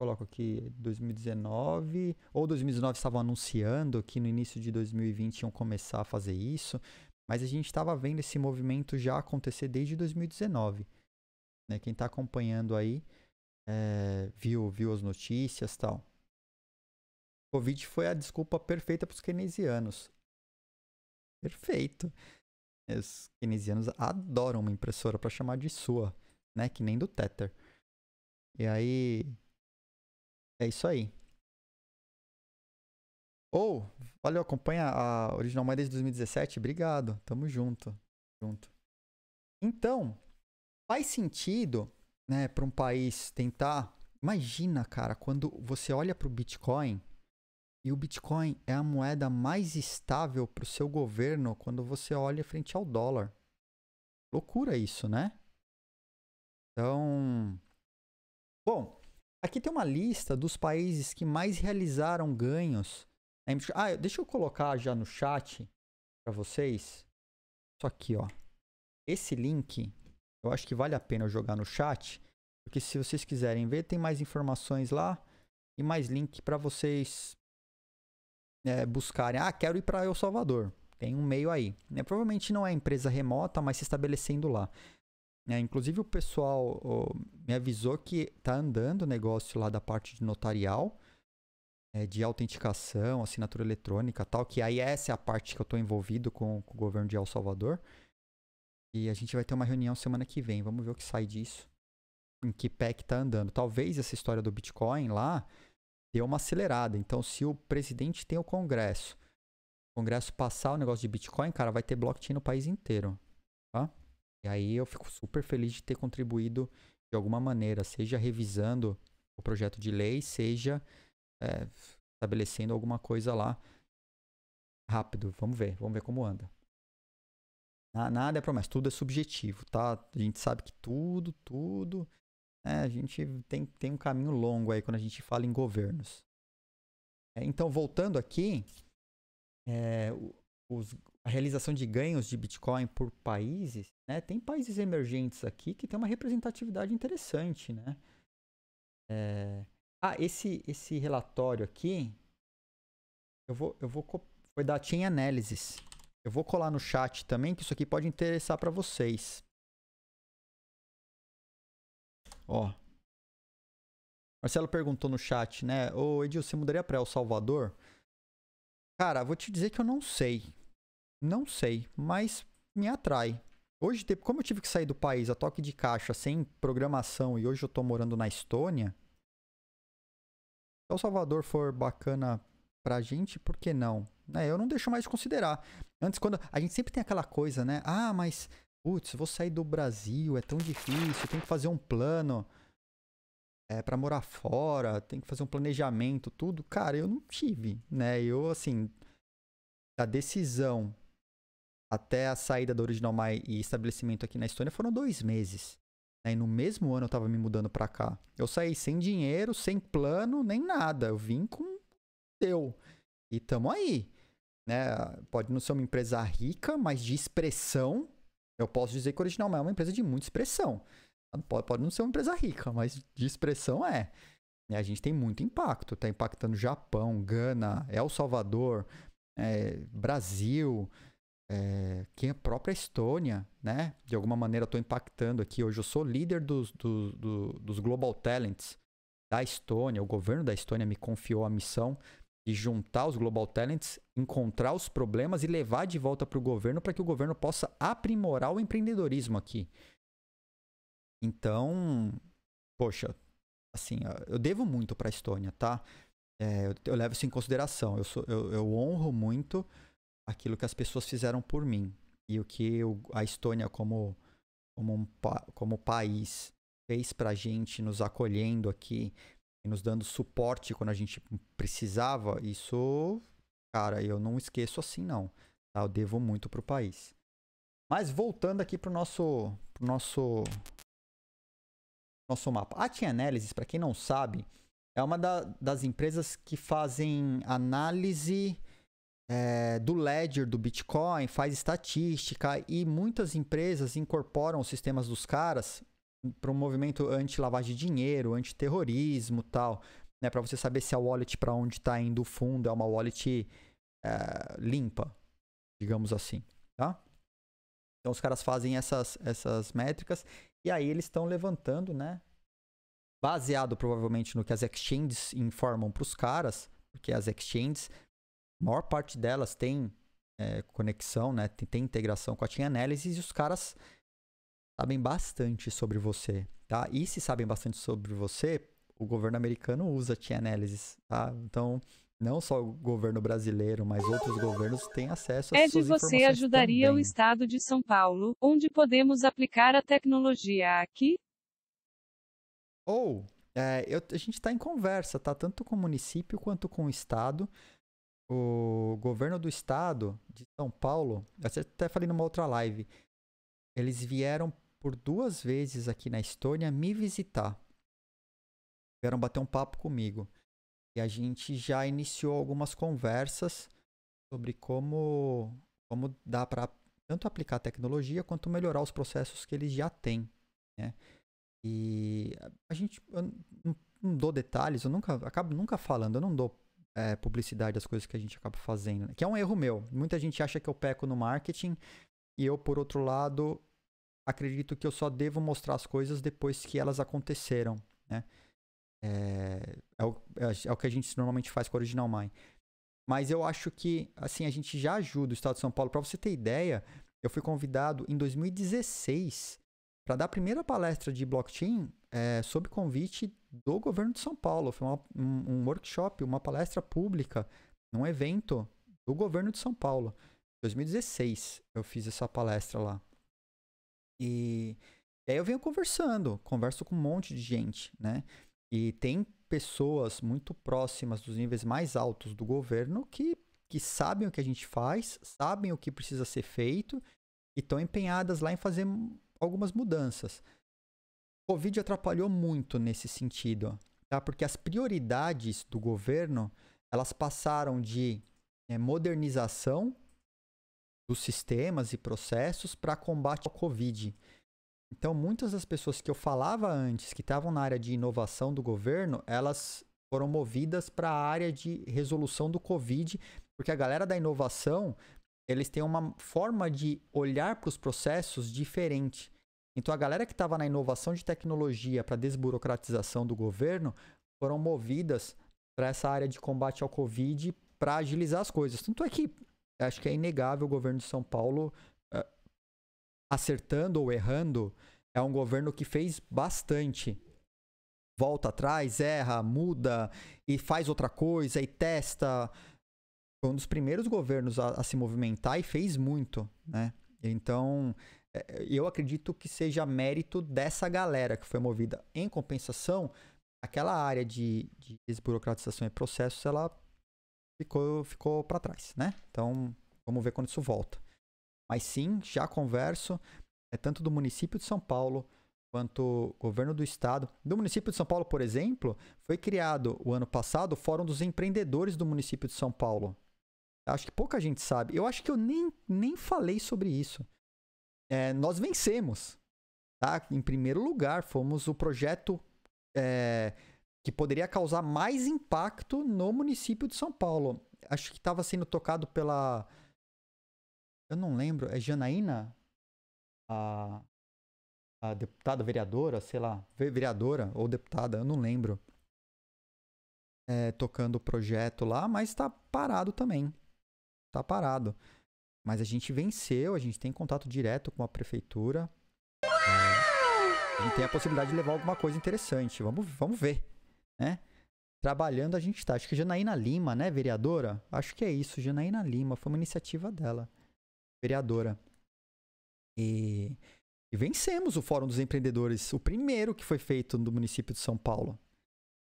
coloco aqui 2019 ou 2019 estavam anunciando que no início de 2020 iam começar a fazer isso, mas a gente estava vendo esse movimento já acontecer desde 2019. Né? Quem está acompanhando aí é, viu, viu as notícias tal. Covid foi a desculpa perfeita para os keynesianos. Perfeito. Os keynesianos adoram uma impressora para chamar de sua, né? Que nem do Tether. E aí, é isso aí. Ou, oh, valeu, acompanha a Original Mãe desde 2017. Obrigado, tamo junto. junto. Então, faz sentido, né, para um país tentar. Imagina, cara, quando você olha para o Bitcoin e o Bitcoin é a moeda mais estável para o seu governo quando você olha frente ao dólar. Loucura isso, né? Então, bom, Aqui tem uma lista dos países que mais realizaram ganhos. Ah, deixa eu colocar já no chat para vocês. Isso aqui, ó. Esse link, eu acho que vale a pena eu jogar no chat, porque se vocês quiserem ver, tem mais informações lá e mais link para vocês é, buscarem. Ah, quero ir para El Salvador. Tem um meio aí. Né? Provavelmente não é empresa remota, mas se estabelecendo lá. É, inclusive o pessoal ó, me avisou que tá andando o negócio lá da parte de notarial, é, de autenticação, assinatura eletrônica tal, que aí essa é a parte que eu estou envolvido com, com, o governo de El Salvador. E a gente vai ter uma reunião semana que vem, vamos ver o que sai disso. Em que pé que tá andando. Talvez essa história do Bitcoin lá deu uma acelerada. Então, se o presidente tem o Congresso, o Congresso passar o negócio de Bitcoin, cara, vai ter blockchain no país inteiro. Tá? E aí eu fico super feliz de ter contribuído de alguma maneira, seja revisando o projeto de lei, seja é, estabelecendo alguma coisa lá rápido. Vamos ver, vamos ver como anda. Nada é promessa, tudo é subjetivo, tá? A gente sabe que tudo, tudo. Né? A gente tem, tem um caminho longo aí quando a gente fala em governos. É, então, voltando aqui, é, os, a realização de ganhos de Bitcoin por países, né? Tem países emergentes aqui que tem uma representatividade interessante, né? É... Ah, esse, esse relatório aqui, eu vou, eu vou foi da Chain Analysis. Eu vou colar no chat também, que isso aqui pode interessar para vocês. Ó. Marcelo perguntou no chat, né? Ô Edil, você mudaria para El Salvador? Cara, vou te dizer que eu não sei. Não sei, mas me atrai. Hoje, como eu tive que sair do país a toque de caixa sem programação e hoje eu tô morando na Estônia, se o Salvador for bacana pra gente, por que não? É, eu não deixo mais de considerar. Antes, quando. A gente sempre tem aquela coisa, né? Ah, mas. Putz, vou sair do Brasil, é tão difícil, tem que fazer um plano é, para morar fora, tem que fazer um planejamento, tudo. Cara, eu não tive, né? Eu, assim, a decisão até a saída da Original Mai e estabelecimento aqui na Estônia foram dois meses. Né? E no mesmo ano eu tava me mudando pra cá. Eu saí sem dinheiro, sem plano, nem nada. Eu vim com deu. E tamo aí. Né? Pode não ser uma empresa rica, mas de expressão, eu posso dizer que a Original Mai é uma empresa de muita expressão. Pode, pode não ser uma empresa rica, mas de expressão é. E a gente tem muito impacto. Tá impactando Japão, Gana, El Salvador, é, Brasil é, a é própria Estônia, né? De alguma maneira eu estou impactando aqui. Hoje eu sou líder dos, dos Global Talents da Estônia. O governo da Estônia me confiou a missão de juntar os Global Talents, encontrar os problemas e levar de volta para o governo para que o governo possa aprimorar o empreendedorismo aqui. Então, poxa, assim, eu devo muito para a Estônia, tá? É, eu, eu, levo isso em consideração. Eu, sou, eu, eu honro muito aquilo que as pessoas fizeram por mim e o que eu, a Estônia como como, um, como país fez para gente nos acolhendo aqui e nos dando suporte quando a gente precisava, isso, cara, eu não esqueço assim não. Tá? Eu devo muito pro país. Mas voltando aqui pro nosso pro nosso nosso mapa. A Team Analysis, para quem não sabe, é uma da, das empresas que fazem análise é, do Ledger, do Bitcoin, faz estatística e muitas empresas incorporam os sistemas dos caras para um movimento anti-lavagem de dinheiro, anti-terrorismo tal, né? Para você saber se a wallet para onde está indo o fundo é uma wallet é, limpa, digamos assim, tá? Então os caras fazem essas, essas métricas e aí eles estão levantando, né? Baseado provavelmente no que as exchanges informam para os caras, porque as exchanges a maior parte delas tem é, conexão, né? Tem, tem, integração com a Team Analysis e os caras sabem bastante sobre você, tá? E se sabem bastante sobre você, o governo americano usa a Team Analysis, tá? Então, não só o governo brasileiro, mas outros governos têm acesso a é de você ajudaria também. o estado de São Paulo, onde podemos aplicar a tecnologia aqui? Ou, é, eu, a gente está em conversa, tá? Tanto com o município quanto com o estado, o governo do estado de São Paulo, até falei numa outra live, eles vieram por duas vezes aqui na Estônia me visitar. Vieram bater um papo comigo. E a gente já iniciou algumas conversas sobre como, como dá para tanto aplicar tecnologia quanto melhorar os processos que eles já têm. Né? E a gente, eu não, não dou detalhes, eu nunca acabo nunca falando, eu não dou é, publicidade às coisas que a gente acaba fazendo, né? que é um erro meu. Muita gente acha que eu peco no marketing e eu, por outro lado, acredito que eu só devo mostrar as coisas depois que elas aconteceram, né? É, é, o, é, é o que a gente normalmente faz com a Original Mind. Mas eu acho que, assim, a gente já ajuda o Estado de São Paulo. Para você ter ideia, eu fui convidado em 2016 para dar a primeira palestra de blockchain é, sob convite do governo de São Paulo. Foi uma, um, um, workshop, uma palestra pública, num evento do governo de São Paulo. 2016 eu fiz essa palestra lá. E, e aí eu venho conversando, converso com um monte de gente, né? E tem pessoas muito próximas dos níveis mais altos do governo que, que sabem o que a gente faz, sabem o que precisa ser feito e estão empenhadas lá em fazer algumas mudanças. O Covid atrapalhou muito nesse sentido, tá? porque as prioridades do governo elas passaram de é, modernização dos sistemas e processos para combate ao Covid. Então, muitas das pessoas que eu falava antes, que estavam na área de inovação do governo, elas foram movidas para a área de resolução do Covid, porque a galera da inovação eles têm uma forma de olhar para os processos diferente. Então, a galera que estava na inovação de tecnologia para desburocratização do governo foram movidas para essa área de combate ao Covid para agilizar as coisas. Tanto é que acho que é inegável o governo de São Paulo, eh, acertando ou errando, é um governo que fez bastante. Volta atrás, erra, muda e faz outra coisa e testa foi um dos primeiros governos a, a se movimentar e fez muito, né? Então, é, eu acredito que seja mérito dessa galera que foi movida. Em compensação, aquela área de, de desburocratização e processos, ela ficou, ficou para trás, né? Então, vamos ver quando isso volta. Mas sim, já converso, é tanto do município de São Paulo quanto governo do estado. Do município de São Paulo, por exemplo, foi criado o ano passado o Fórum dos Empreendedores do município de São Paulo, Acho que pouca gente sabe. Eu acho que eu nem, nem falei sobre isso. É, nós vencemos. Tá? Em primeiro lugar, fomos o projeto é, que poderia causar mais impacto no município de São Paulo. Acho que estava sendo tocado pela. Eu não lembro, é Janaína? A, a deputada, vereadora, sei lá, vereadora ou deputada, eu não lembro. É, tocando o projeto lá, mas está parado também tá parado. Mas a gente venceu, a gente tem contato direto com a prefeitura. É, a gente tem a possibilidade de levar alguma coisa interessante. Vamos, vamos ver, né? Trabalhando a gente tá. Acho que Janaína Lima, né, vereadora? Acho que é isso, Janaína Lima. Foi uma iniciativa dela, vereadora. E, e vencemos o Fórum dos Empreendedores, o primeiro que foi feito no município de São Paulo.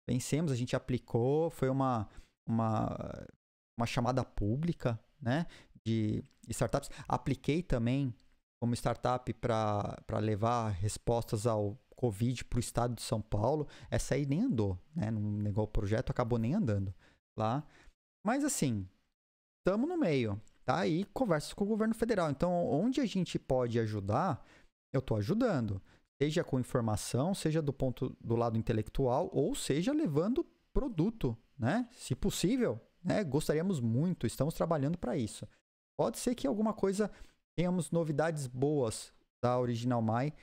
Vencemos, a gente aplicou, foi uma, uma, uma chamada pública né, de startups. Apliquei também como startup para levar respostas ao Covid para o estado de São Paulo. Essa aí nem andou, né? Não negou o projeto, acabou nem andando lá. Mas assim, estamos no meio, tá? E conversas com o governo federal. Então, onde a gente pode ajudar, eu estou ajudando. Seja com informação, seja do ponto do lado intelectual, ou seja levando produto, né? Se possível, né, gostaríamos muito, estamos trabalhando para isso. Pode ser que alguma coisa tenhamos novidades boas da Original Mai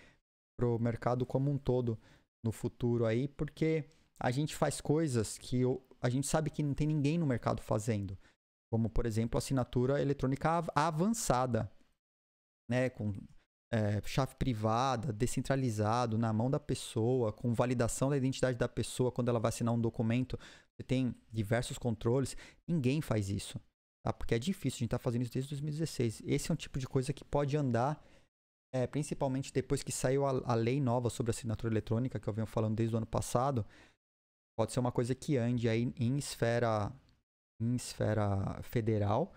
para o mercado como um todo no futuro aí, porque a gente faz coisas que eu, a gente sabe que não tem ninguém no mercado fazendo, como por exemplo assinatura eletrônica av avançada, né, com é, chave privada, descentralizado, na mão da pessoa, com validação da identidade da pessoa quando ela vai assinar um documento, você tem diversos controles. Ninguém faz isso, tá? porque é difícil. A gente está fazendo isso desde 2016. Esse é um tipo de coisa que pode andar, é, principalmente depois que saiu a, a lei nova sobre assinatura eletrônica, que eu venho falando desde o ano passado. Pode ser uma coisa que ande aí em esfera, em esfera federal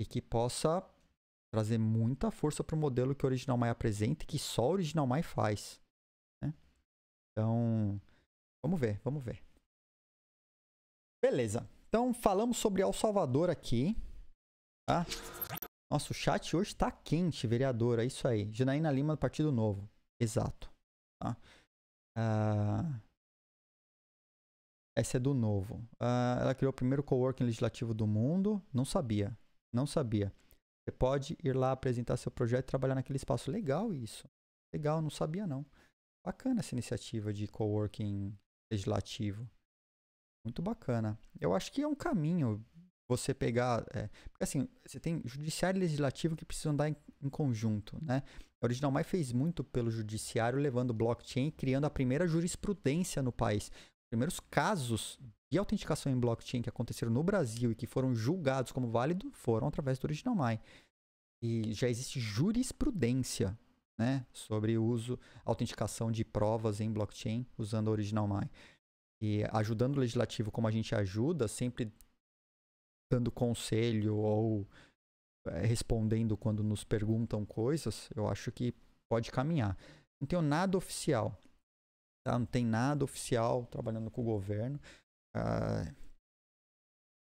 e que possa trazer muita força para o modelo que o Original Mai apresenta e que só o Original Mai faz. Né? Então, vamos ver, vamos ver. Beleza. Então, falamos sobre El Salvador aqui. Tá? Nossa, o chat hoje está quente, vereador. É isso aí. Janaína Lima, do Partido Novo. Exato. Tá? Ah, essa é do Novo. Ah, ela criou o primeiro coworking legislativo do mundo. Não sabia. Não sabia. Você pode ir lá apresentar seu projeto e trabalhar naquele espaço. Legal isso. Legal, não sabia não. Bacana essa iniciativa de coworking legislativo. Muito bacana. Eu acho que é um caminho você pegar. É, porque assim, você tem judiciário e legislativo que precisam andar em, em conjunto, né? A Original Mais fez muito pelo judiciário, levando blockchain e criando a primeira jurisprudência no país primeiros casos de autenticação em blockchain que aconteceram no Brasil e que foram julgados como válido foram através do Original Mine E já existe jurisprudência né, sobre uso, autenticação de provas em blockchain usando Original Mine E ajudando o legislativo como a gente ajuda, sempre dando conselho ou eh, respondendo quando nos perguntam coisas, eu acho que pode caminhar. Não tenho nada oficial, Tá? Não tem nada oficial trabalhando com o governo. Ah,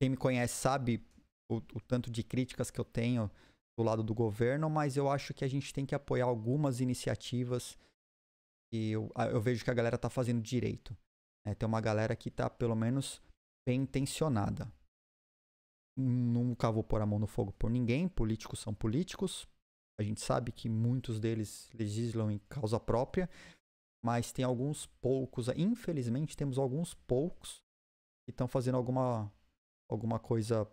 quem me conhece sabe o, o tanto de críticas que eu tenho do lado do governo, mas eu acho que a gente tem que apoiar algumas iniciativas e eu, ah, eu vejo que a galera tá fazendo direito. Né? tem uma galera que tá, pelo menos, bem intencionada. Nunca vou pôr a mão no fogo por ninguém, políticos são políticos. A gente sabe que muitos deles legislam em causa própria, mas tem alguns poucos, infelizmente temos alguns poucos que estão fazendo alguma alguma coisa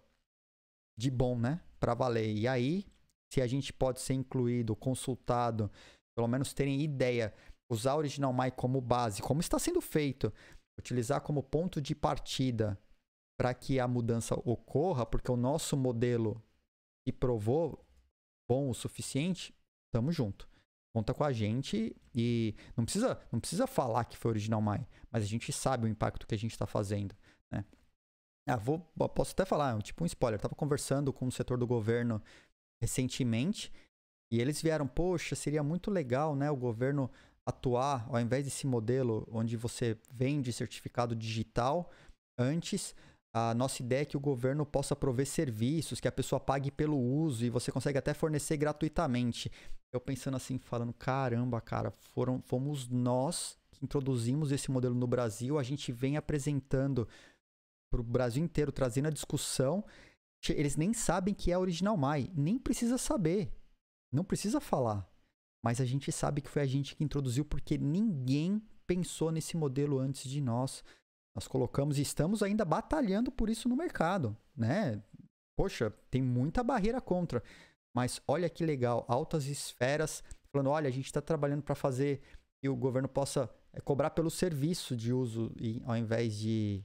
de bom, né, para valer. E aí, se a gente pode ser incluído, consultado, pelo menos terem ideia, usar o Original My como base, como está sendo feito, utilizar como ponto de partida para que a mudança ocorra, porque o nosso modelo se provou bom o suficiente, estamos junto. Conta com a gente e não precisa, não precisa falar que foi original Mai, mas a gente sabe o impacto que a gente está fazendo, né? Ah, vou, posso até falar, é tipo um spoiler. tava conversando com o setor do governo recentemente e eles vieram, poxa, seria muito legal, né, o governo atuar ao invés desse modelo onde você vende certificado digital antes a nossa ideia é que o governo possa prover serviços, que a pessoa pague pelo uso e você consegue até fornecer gratuitamente. Eu pensando assim, falando, caramba, cara, foram, fomos nós que introduzimos esse modelo no Brasil, a gente vem apresentando para o Brasil inteiro, trazendo a discussão. Eles nem sabem que é a Original Mai, nem precisa saber, não precisa falar. Mas a gente sabe que foi a gente que introduziu, porque ninguém pensou nesse modelo antes de nós. Nós colocamos e estamos ainda batalhando por isso no mercado, né? Poxa, tem muita barreira contra mas olha que legal, altas esferas falando, olha, a gente está trabalhando para fazer que o governo possa eh, cobrar pelo serviço de uso e, ao invés de,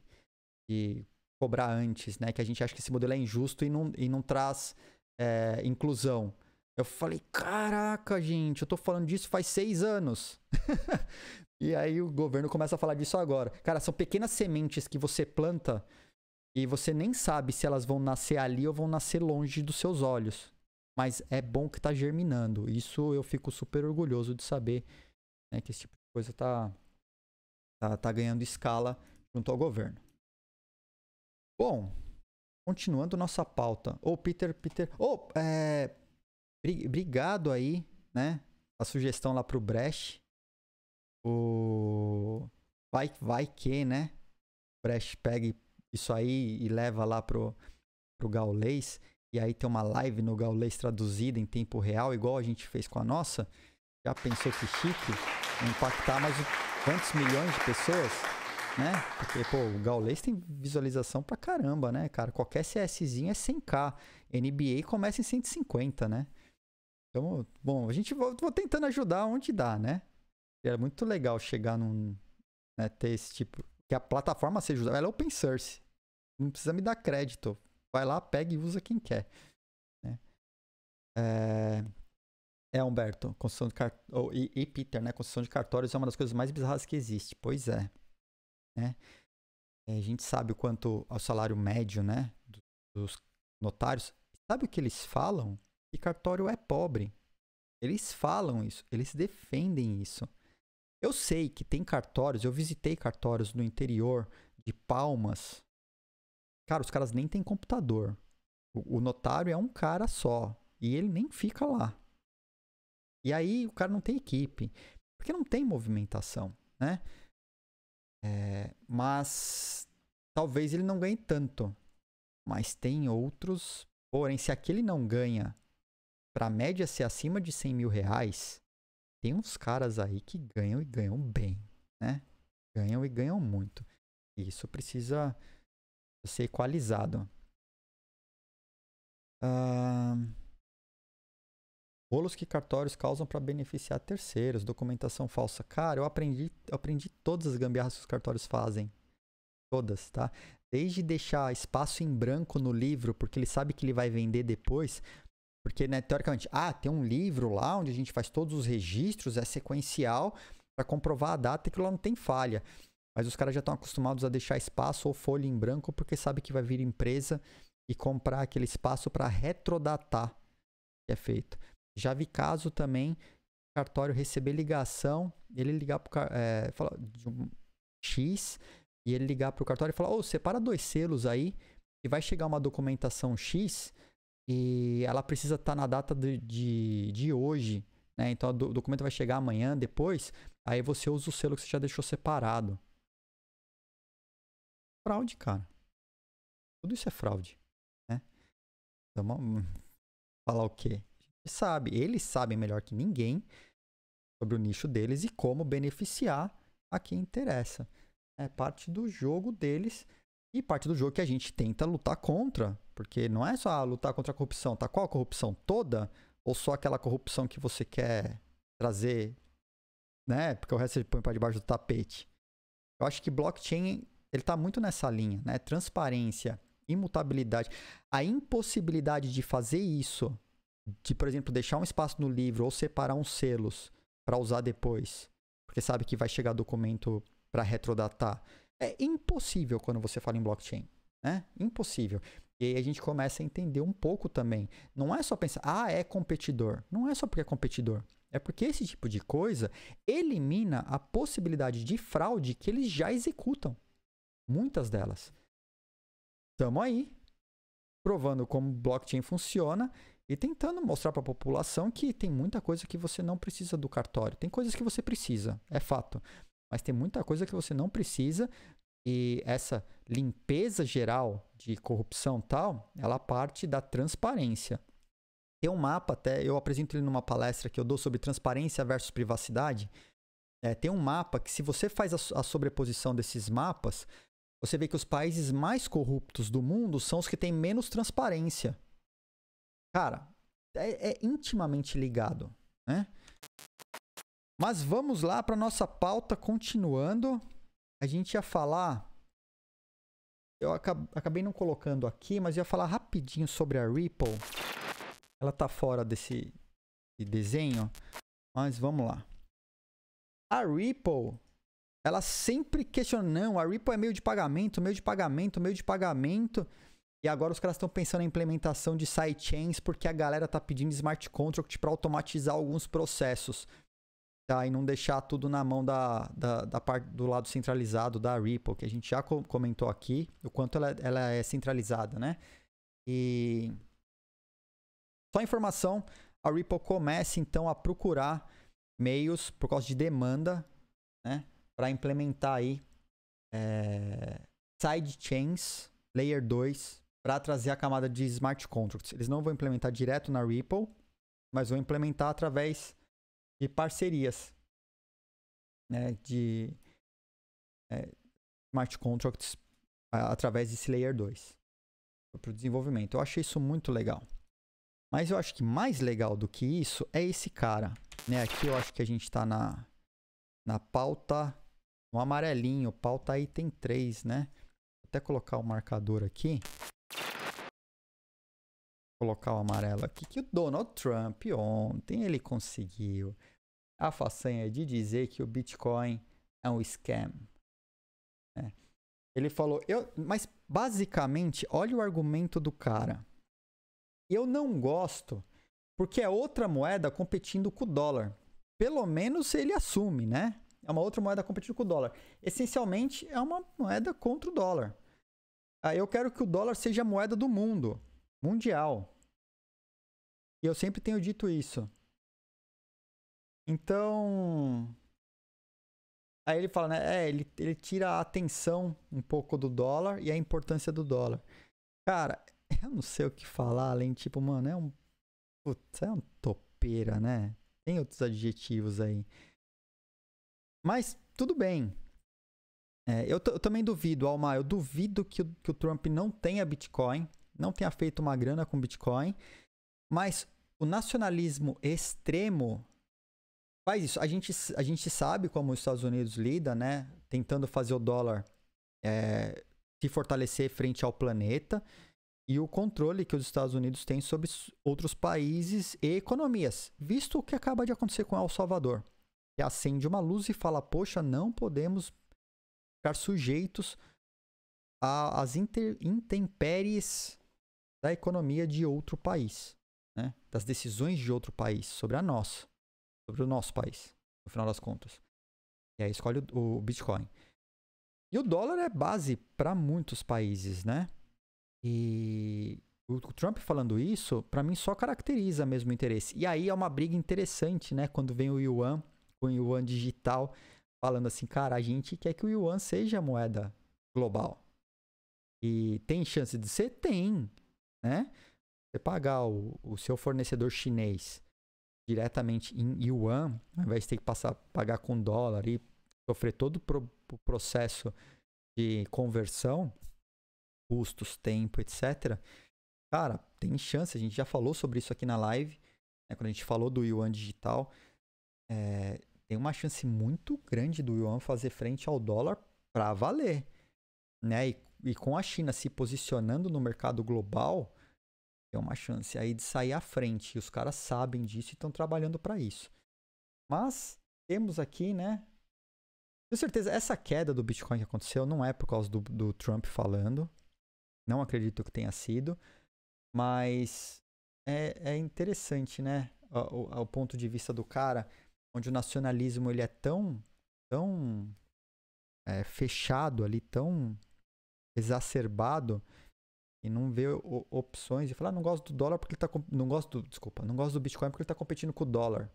de, cobrar antes, né? Que a gente acha que esse modelo é injusto e não, e não traz é, inclusão. Eu falei, caraca, gente, eu tô falando disso faz seis anos. e aí o governo começa a falar disso agora. Cara, são pequenas sementes que você planta e você nem sabe se elas vão nascer ali ou vão nascer longe dos seus olhos mas é bom que está germinando. Isso eu fico super orgulhoso de saber né, que esse tipo de coisa está tá, tá ganhando escala junto ao governo. Bom, continuando nossa pauta. Ô, oh, Peter, Peter. Ô, oh, é, obrigado aí, né? A sugestão lá pro Brecht. O. Vai, vai que, né? Brecht pega isso aí e leva lá pro, pro Gaulês e aí ter uma live no Gaulês traduzida em tempo real, igual a gente fez com a nossa, já pensou que chique? Impactar mais quantos milhões de pessoas, né? Porque, pô, o Gaulês tem visualização pra caramba, né, cara? Qualquer CSzinho é 100k, NBA começa em 150, né? Então, bom, a gente vou, vou tentando ajudar onde dá, né? É muito legal chegar num. Né, ter esse tipo. Que a plataforma seja usada. Ela é open source. Não precisa me dar crédito vai lá, pega e usa quem quer. Né? É... é, Humberto, construção de Oh, e, e, Peter, né? Construção de cartórios é uma das coisas mais bizarras que existe. Pois é. Né? É, a gente sabe o quanto o salário médio né, dos notários. Sabe o que eles falam? Que cartório é pobre. Eles falam isso, eles defendem isso. Eu sei que tem cartórios, eu visitei cartórios no interior de Palmas, Cara, os caras nem têm computador. O, o notário é um cara só. E ele nem fica lá. E aí o cara não tem equipe. Porque não tem movimentação, né? É, mas talvez ele não ganhe tanto. Mas tem outros. Porém, se aquele não ganha para média ser acima de 100 mil reais, tem uns caras aí que ganham e ganham bem, né? Ganham e ganham muito. E isso precisa ser equalizado. Ah, rolos que cartórios causam para beneficiar terceiros, documentação falsa. Cara, eu aprendi, eu aprendi todas as gambiarras que os cartórios fazem. Todas, tá? Desde deixar espaço em branco no livro, porque ele sabe que ele vai vender depois, porque, né, teoricamente, ah, tem um livro lá onde a gente faz todos os registros, é sequencial, para comprovar a data que lá não tem falha. Mas os caras já estão acostumados a deixar espaço ou folha em branco porque sabe que vai vir empresa e comprar aquele espaço para retrodatar que é feito. Já vi caso também cartório receber ligação, ele ligar para é, eh, falar de um X e ele ligar para o cartório e falar: "Ô, oh, separa dois selos aí e vai chegar uma documentação X e ela precisa estar tá na data de, de, de hoje, né? Então o documento vai chegar amanhã, depois, aí você usa o selo que você já deixou separado fraude, cara. Tudo isso é fraude, né? Então, hum, falar o quê? sabe, eles sabem melhor que ninguém sobre o nicho deles e como beneficiar a quem interessa. É parte do jogo deles e parte do jogo que a gente tenta lutar contra, porque não é só ah, lutar contra a corrupção, tá? Qual a corrupção toda ou só aquela corrupção que você quer trazer, né? Porque o resto você põe para debaixo do tapete. Eu acho que blockchain ele está muito nessa linha, né? Transparência, imutabilidade. A impossibilidade de fazer isso, de, por exemplo, deixar um espaço no livro ou separar uns selos para usar depois, porque sabe que vai chegar documento para retrodatar. É impossível quando você fala em blockchain, né? Impossível. E aí a gente começa a entender um pouco também. Não é só pensar, ah, é competidor. Não é só porque é competidor. É porque esse tipo de coisa elimina a possibilidade de fraude que eles já executam. Muitas delas. Estamos aí, provando como blockchain funciona e tentando mostrar para a população que tem muita coisa que você não precisa do cartório. Tem coisas que você precisa, é fato. Mas tem muita coisa que você não precisa e essa limpeza geral de corrupção tal, ela parte da transparência. Tem um mapa, até eu apresento ele numa palestra que eu dou sobre transparência versus privacidade. É, tem um mapa que, se você faz a, a sobreposição desses mapas, você vê que os países mais corruptos do mundo são os que têm menos transparência. Cara, é, é intimamente ligado, né? Mas vamos lá para nossa pauta continuando. A gente ia falar eu acabei não colocando aqui, mas ia falar rapidinho sobre a Ripple. Ela tá fora desse desenho, mas vamos lá. A Ripple ela sempre questiona, não, a Ripple é meio de pagamento, meio de pagamento, meio de pagamento. E agora os caras estão pensando na implementação de sidechains porque a galera tá pedindo smart contract para automatizar alguns processos. Tá? E não deixar tudo na mão da, da, da, parte do lado centralizado da Ripple, que a gente já comentou aqui, o quanto ela, ela é centralizada, né? E só informação, a Ripple começa então a procurar meios por causa de demanda, né? para implementar aí é, eh, sidechains layer 2 para trazer a camada de smart contracts. Eles não vão implementar direto na Ripple, mas vão implementar através de parcerias né, de é, smart contracts através desse layer 2 para o desenvolvimento. Eu achei isso muito legal. Mas eu acho que mais legal do que isso é esse cara. Né? Aqui eu acho que a gente está na, na pauta no amarelinho. O pau tá tem três, né? Vou até colocar o marcador aqui. Vou colocar o amarelo aqui. Que o Donald Trump ontem ele conseguiu a façanha de dizer que o Bitcoin é um scam. É. Ele falou, eu, mas basicamente, olha o argumento do cara. Eu não gosto porque é outra moeda competindo com o dólar. Pelo menos ele assume, né? É uma outra moeda competindo com o dólar. Essencialmente, é uma moeda contra o dólar. Aí eu quero que o dólar seja a moeda do mundo, mundial. E eu sempre tenho dito isso. Então. Aí ele fala, né? É, ele, ele tira a atenção um pouco do dólar e a importância do dólar. Cara, eu não sei o que falar além, tipo, mano, é um. Putz, é um topeira, né? Tem outros adjetivos aí. Mas tudo bem. É, eu, eu, também duvido, Alma, eu duvido que, que o Trump não tenha Bitcoin, não tenha feito uma grana com Bitcoin, mas o nacionalismo extremo faz isso. A gente, a gente sabe como os Estados Unidos lida, né? Tentando fazer o dólar é, se fortalecer frente ao planeta e o controle que os Estados Unidos têm sobre outros países e economias, visto o que acaba de acontecer com El Salvador acende uma luz e fala: Poxa, não podemos ficar sujeitos às intempéries da economia de outro país, né? das decisões de outro país sobre a nossa, sobre o nosso país, no final das contas. E aí escolhe o, o Bitcoin. E o dólar é base para muitos países, né? E o Trump falando isso, para mim só caracteriza mesmo o interesse. E aí é uma briga interessante, né? Quando vem o Yuan o yuan digital, falando assim, cara, a gente quer que o yuan seja moeda global. E tem chance de ser? Tem, né? Você pagar o, o seu fornecedor chinês diretamente em yuan, ao invés de ter que passar, pagar com dólar e sofrer todo o pro, processo de conversão, custos, tempo, etc. Cara, tem chance, a gente já falou sobre isso aqui na live, né, quando a gente falou do yuan digital. É, tem uma chance muito grande do yuan fazer frente ao dólar para valer, né? E, e, com a China se posicionando no mercado global, tem uma chance aí de sair à frente. E os caras sabem disso e estão trabalhando para isso. Mas temos aqui, né? Com certeza, essa queda do Bitcoin que aconteceu não é por causa do, do Trump falando. Não acredito que tenha sido. Mas é, é interessante, né? O, o, o ponto de vista do cara onde o nacionalismo ele é tão, tão é, fechado ali, tão exacerbado e não vê opções e falar ah, não gosto do dólar porque ele tá não gosto do, desculpa não gosto do Bitcoin porque ele está competindo com o dólar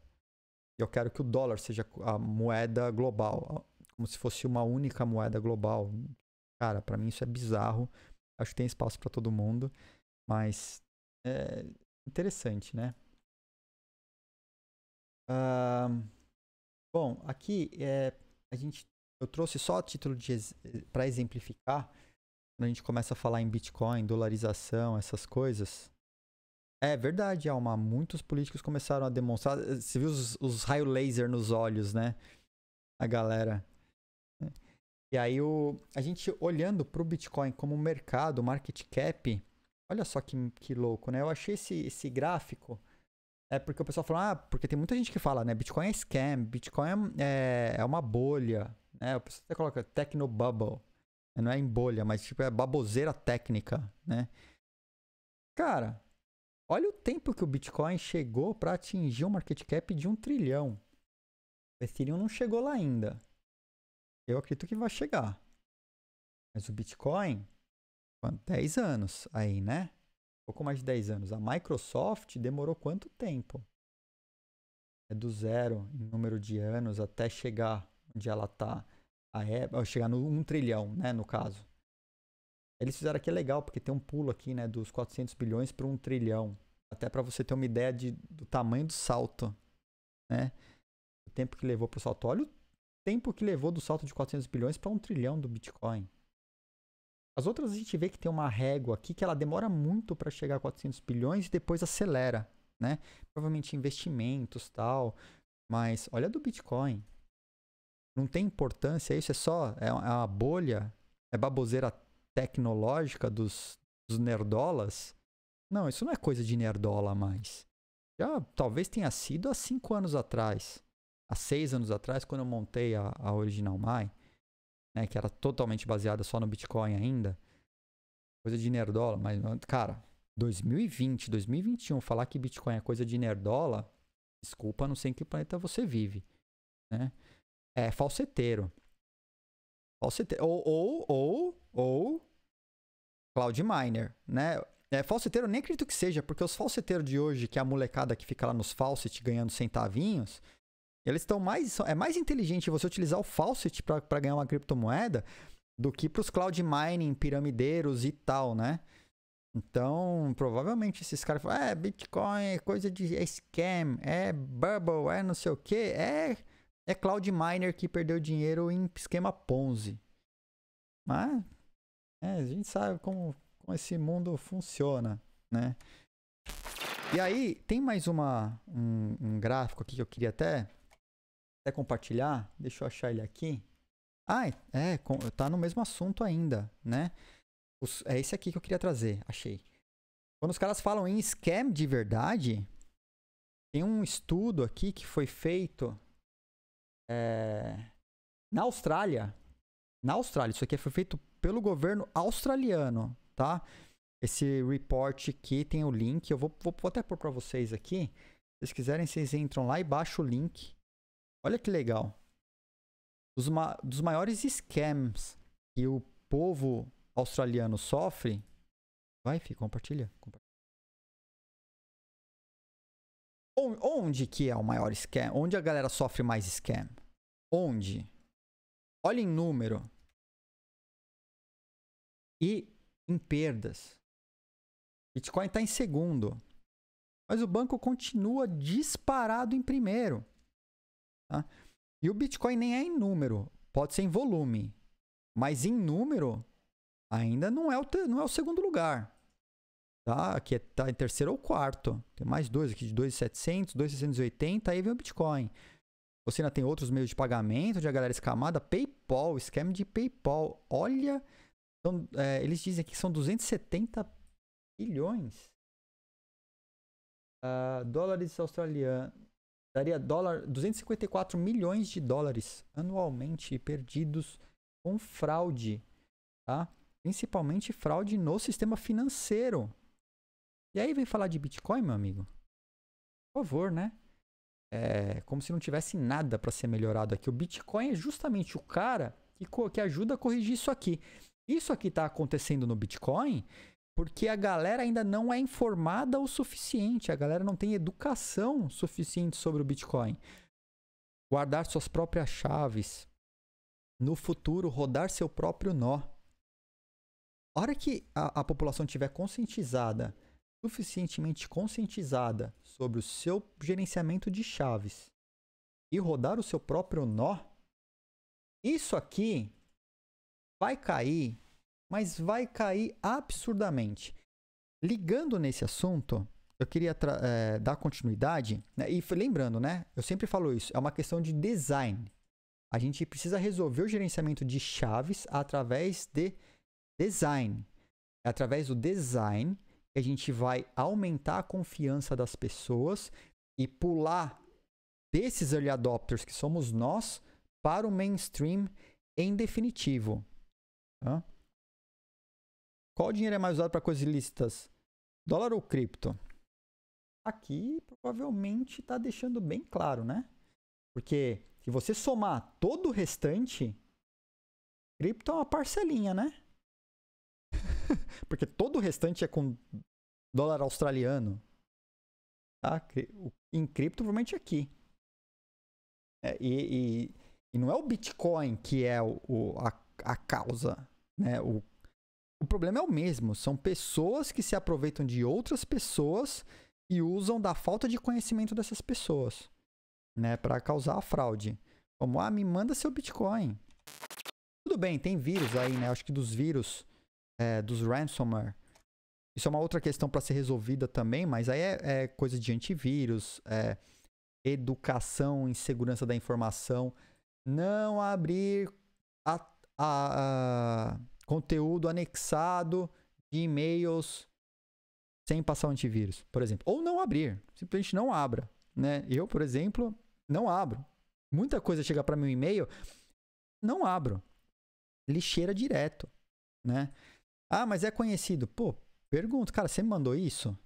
e eu quero que o dólar seja a moeda global como se fosse uma única moeda global cara para mim isso é bizarro acho que tem espaço para todo mundo mas é interessante né Uh, bom, aqui é, a gente, eu trouxe só a título é, para exemplificar. Quando a gente começa a falar em Bitcoin, dolarização, essas coisas. É verdade, Alma. Muitos políticos começaram a demonstrar. Você viu os, os raios laser nos olhos, né? A galera. E aí, o, a gente olhando para o Bitcoin como mercado, market cap, olha só que, que louco, né? Eu achei esse, esse gráfico é porque o pessoal fala, ah, porque tem muita gente que fala, né? Bitcoin é scam, Bitcoin é, é, é uma bolha, né? O pessoal até coloca Technobubble. Né? Não é em bolha, mas tipo, é baboseira técnica, né? Cara, olha o tempo que o Bitcoin chegou para atingir um market cap de um trilhão. O Ethereum não chegou lá ainda. Eu acredito que vai chegar. Mas o Bitcoin, 10 anos aí, né? pouco mais de 10 anos. A Microsoft demorou quanto tempo? É do zero em número de anos até chegar onde ela está. chegar no 1 um trilhão, né, no caso. Eles fizeram aqui é legal, porque tem um pulo aqui, né, dos 400 bilhões para 1 um trilhão. Até para você ter uma ideia de, do tamanho do salto, né? O tempo que levou para o salto. Olha o tempo que levou do salto de 400 bilhões para 1 um trilhão do Bitcoin. As outras a gente vê que tem uma régua aqui que ela demora muito para chegar a 400 bilhões e depois acelera, né? Provavelmente investimentos, tal. Mas olha do Bitcoin. Não tem importância isso, é só é, é uma bolha, é baboseira tecnológica dos, dos nerdolas. Não, isso não é coisa de nerdola mais. Já talvez tenha sido há cinco anos atrás, há seis anos atrás, quando eu montei a, a Original mine né, que era totalmente baseada só no Bitcoin ainda, coisa de nerdola, mas, cara, 2020, 2021, falar que Bitcoin é coisa de nerdola, desculpa, não sei em que planeta você vive, né? É falseteiro. Falseteiro. Ou, ou, ou, ou cloud miner, né? É, falseteiro nem acredito que seja, porque os falseteiros de hoje, que é a molecada que fica lá nos falset ganhando centavinhos, eles estão mais. É mais inteligente você utilizar o Faucet para ganhar uma criptomoeda do que para os cloud mining, piramideiros e tal, né? Então, provavelmente esses caras falam: é Bitcoin, é coisa de é scam, é bubble, é não sei o que, é, é cloud miner que perdeu dinheiro em esquema Ponzi. Mas é, a gente sabe como, como esse mundo funciona, né? E aí, tem mais uma, um, um gráfico aqui que eu queria até Quer compartilhar? Deixa eu achar ele aqui. Ah, é, tá no mesmo assunto ainda, né? Os, é esse aqui que eu queria trazer, achei. Quando os caras falam em scam de verdade, tem um estudo aqui que foi feito é, na Austrália. Na Austrália, isso aqui foi feito pelo governo australiano, tá? Esse report aqui tem o link, eu vou, vou, vou até pôr pra vocês aqui. Se vocês quiserem, vocês entram lá e baixam o link Olha que legal. Dos, ma dos maiores scams que o povo australiano sofre. Vai, Fih, compartilha. compartilha. Onde que é o maior scam? Onde a galera sofre mais scam? Onde? Olha em número. E em perdas. Bitcoin está em segundo. Mas o banco continua disparado em primeiro. Tá? E o Bitcoin nem é em número, pode ser em volume, mas em número ainda não é o, não é o segundo lugar. Tá? Aqui está é, tá em terceiro ou quarto. Tem mais dois aqui de 2,700, 2,680, aí vem o Bitcoin. Você ainda tem outros meios de pagamento, de a galera escamada, PayPal, esquema de PayPal. Olha, então, é, eles dizem aqui que são 270 bilhões. Uh, dólares australianos daria dólar, 254 milhões de dólares anualmente perdidos com fraude, tá? Principalmente fraude no sistema financeiro. E aí vem falar de Bitcoin, meu amigo? Por favor, né? É como se não tivesse nada para ser melhorado aqui. O Bitcoin é justamente o cara que, que ajuda a corrigir isso aqui. Isso aqui está acontecendo no Bitcoin porque a galera ainda não é informada o suficiente, a galera não tem educação suficiente sobre o Bitcoin. Guardar suas próprias chaves. No futuro, rodar seu próprio nó. A hora que a, a população tiver conscientizada, suficientemente conscientizada sobre o seu gerenciamento de chaves e rodar o seu próprio nó, isso aqui vai cair mas vai cair absurdamente. Ligando nesse assunto, eu queria é, dar continuidade, né? e lembrando, né? Eu sempre falo isso, é uma questão de design. A gente precisa resolver o gerenciamento de chaves através de design. É através do design que a gente vai aumentar a confiança das pessoas e pular desses early adopters que somos nós para o mainstream em definitivo. Tá? Qual dinheiro é mais usado para coisas ilícitas? Dólar ou cripto? Aqui provavelmente está deixando bem claro, né? Porque se você somar todo o restante, cripto é uma parcelinha, né? Porque todo o restante é com dólar australiano. Tá? Em cripto, provavelmente é aqui. É, e, e, e, não é o Bitcoin que é o, o a, a causa, né? O o problema é o mesmo. São pessoas que se aproveitam de outras pessoas e usam da falta de conhecimento dessas pessoas, né, para causar a fraude. Como, ah, me manda seu Bitcoin. Tudo bem, tem vírus aí, né? Acho que dos vírus, é, dos ransomware. Isso é uma outra questão para ser resolvida também, mas aí é, é coisa de antivírus, é, educação em segurança da informação. Não abrir a, a, a conteúdo anexado de e-mails sem passar o antivírus, por exemplo. Ou não abrir, simplesmente não abra. Né? Eu, por exemplo, não abro. Muita coisa chega para meu e-mail, não abro. Lixeira direto, né? Ah, mas é conhecido. Pô, pergunto, cara, você me mandou isso?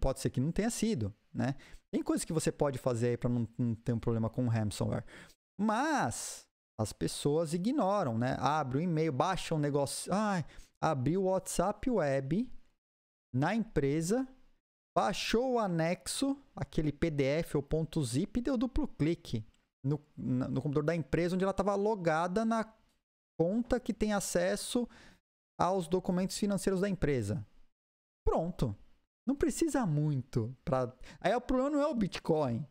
Pode ser que não tenha sido, né? Tem coisas que você pode fazer aí para não, não ter um problema com o ransomware. Mas as pessoas ignoram, né? Abre o e-mail, baixa um negócio. Ah, abriu o WhatsApp Web na empresa, baixou o anexo, aquele PDF ou ponto zip, e deu duplo clique no, no computador da empresa onde ela estava logada na conta que tem acesso aos documentos financeiros da empresa. Pronto. Não precisa muito para. Aí o problema não é o Bitcoin.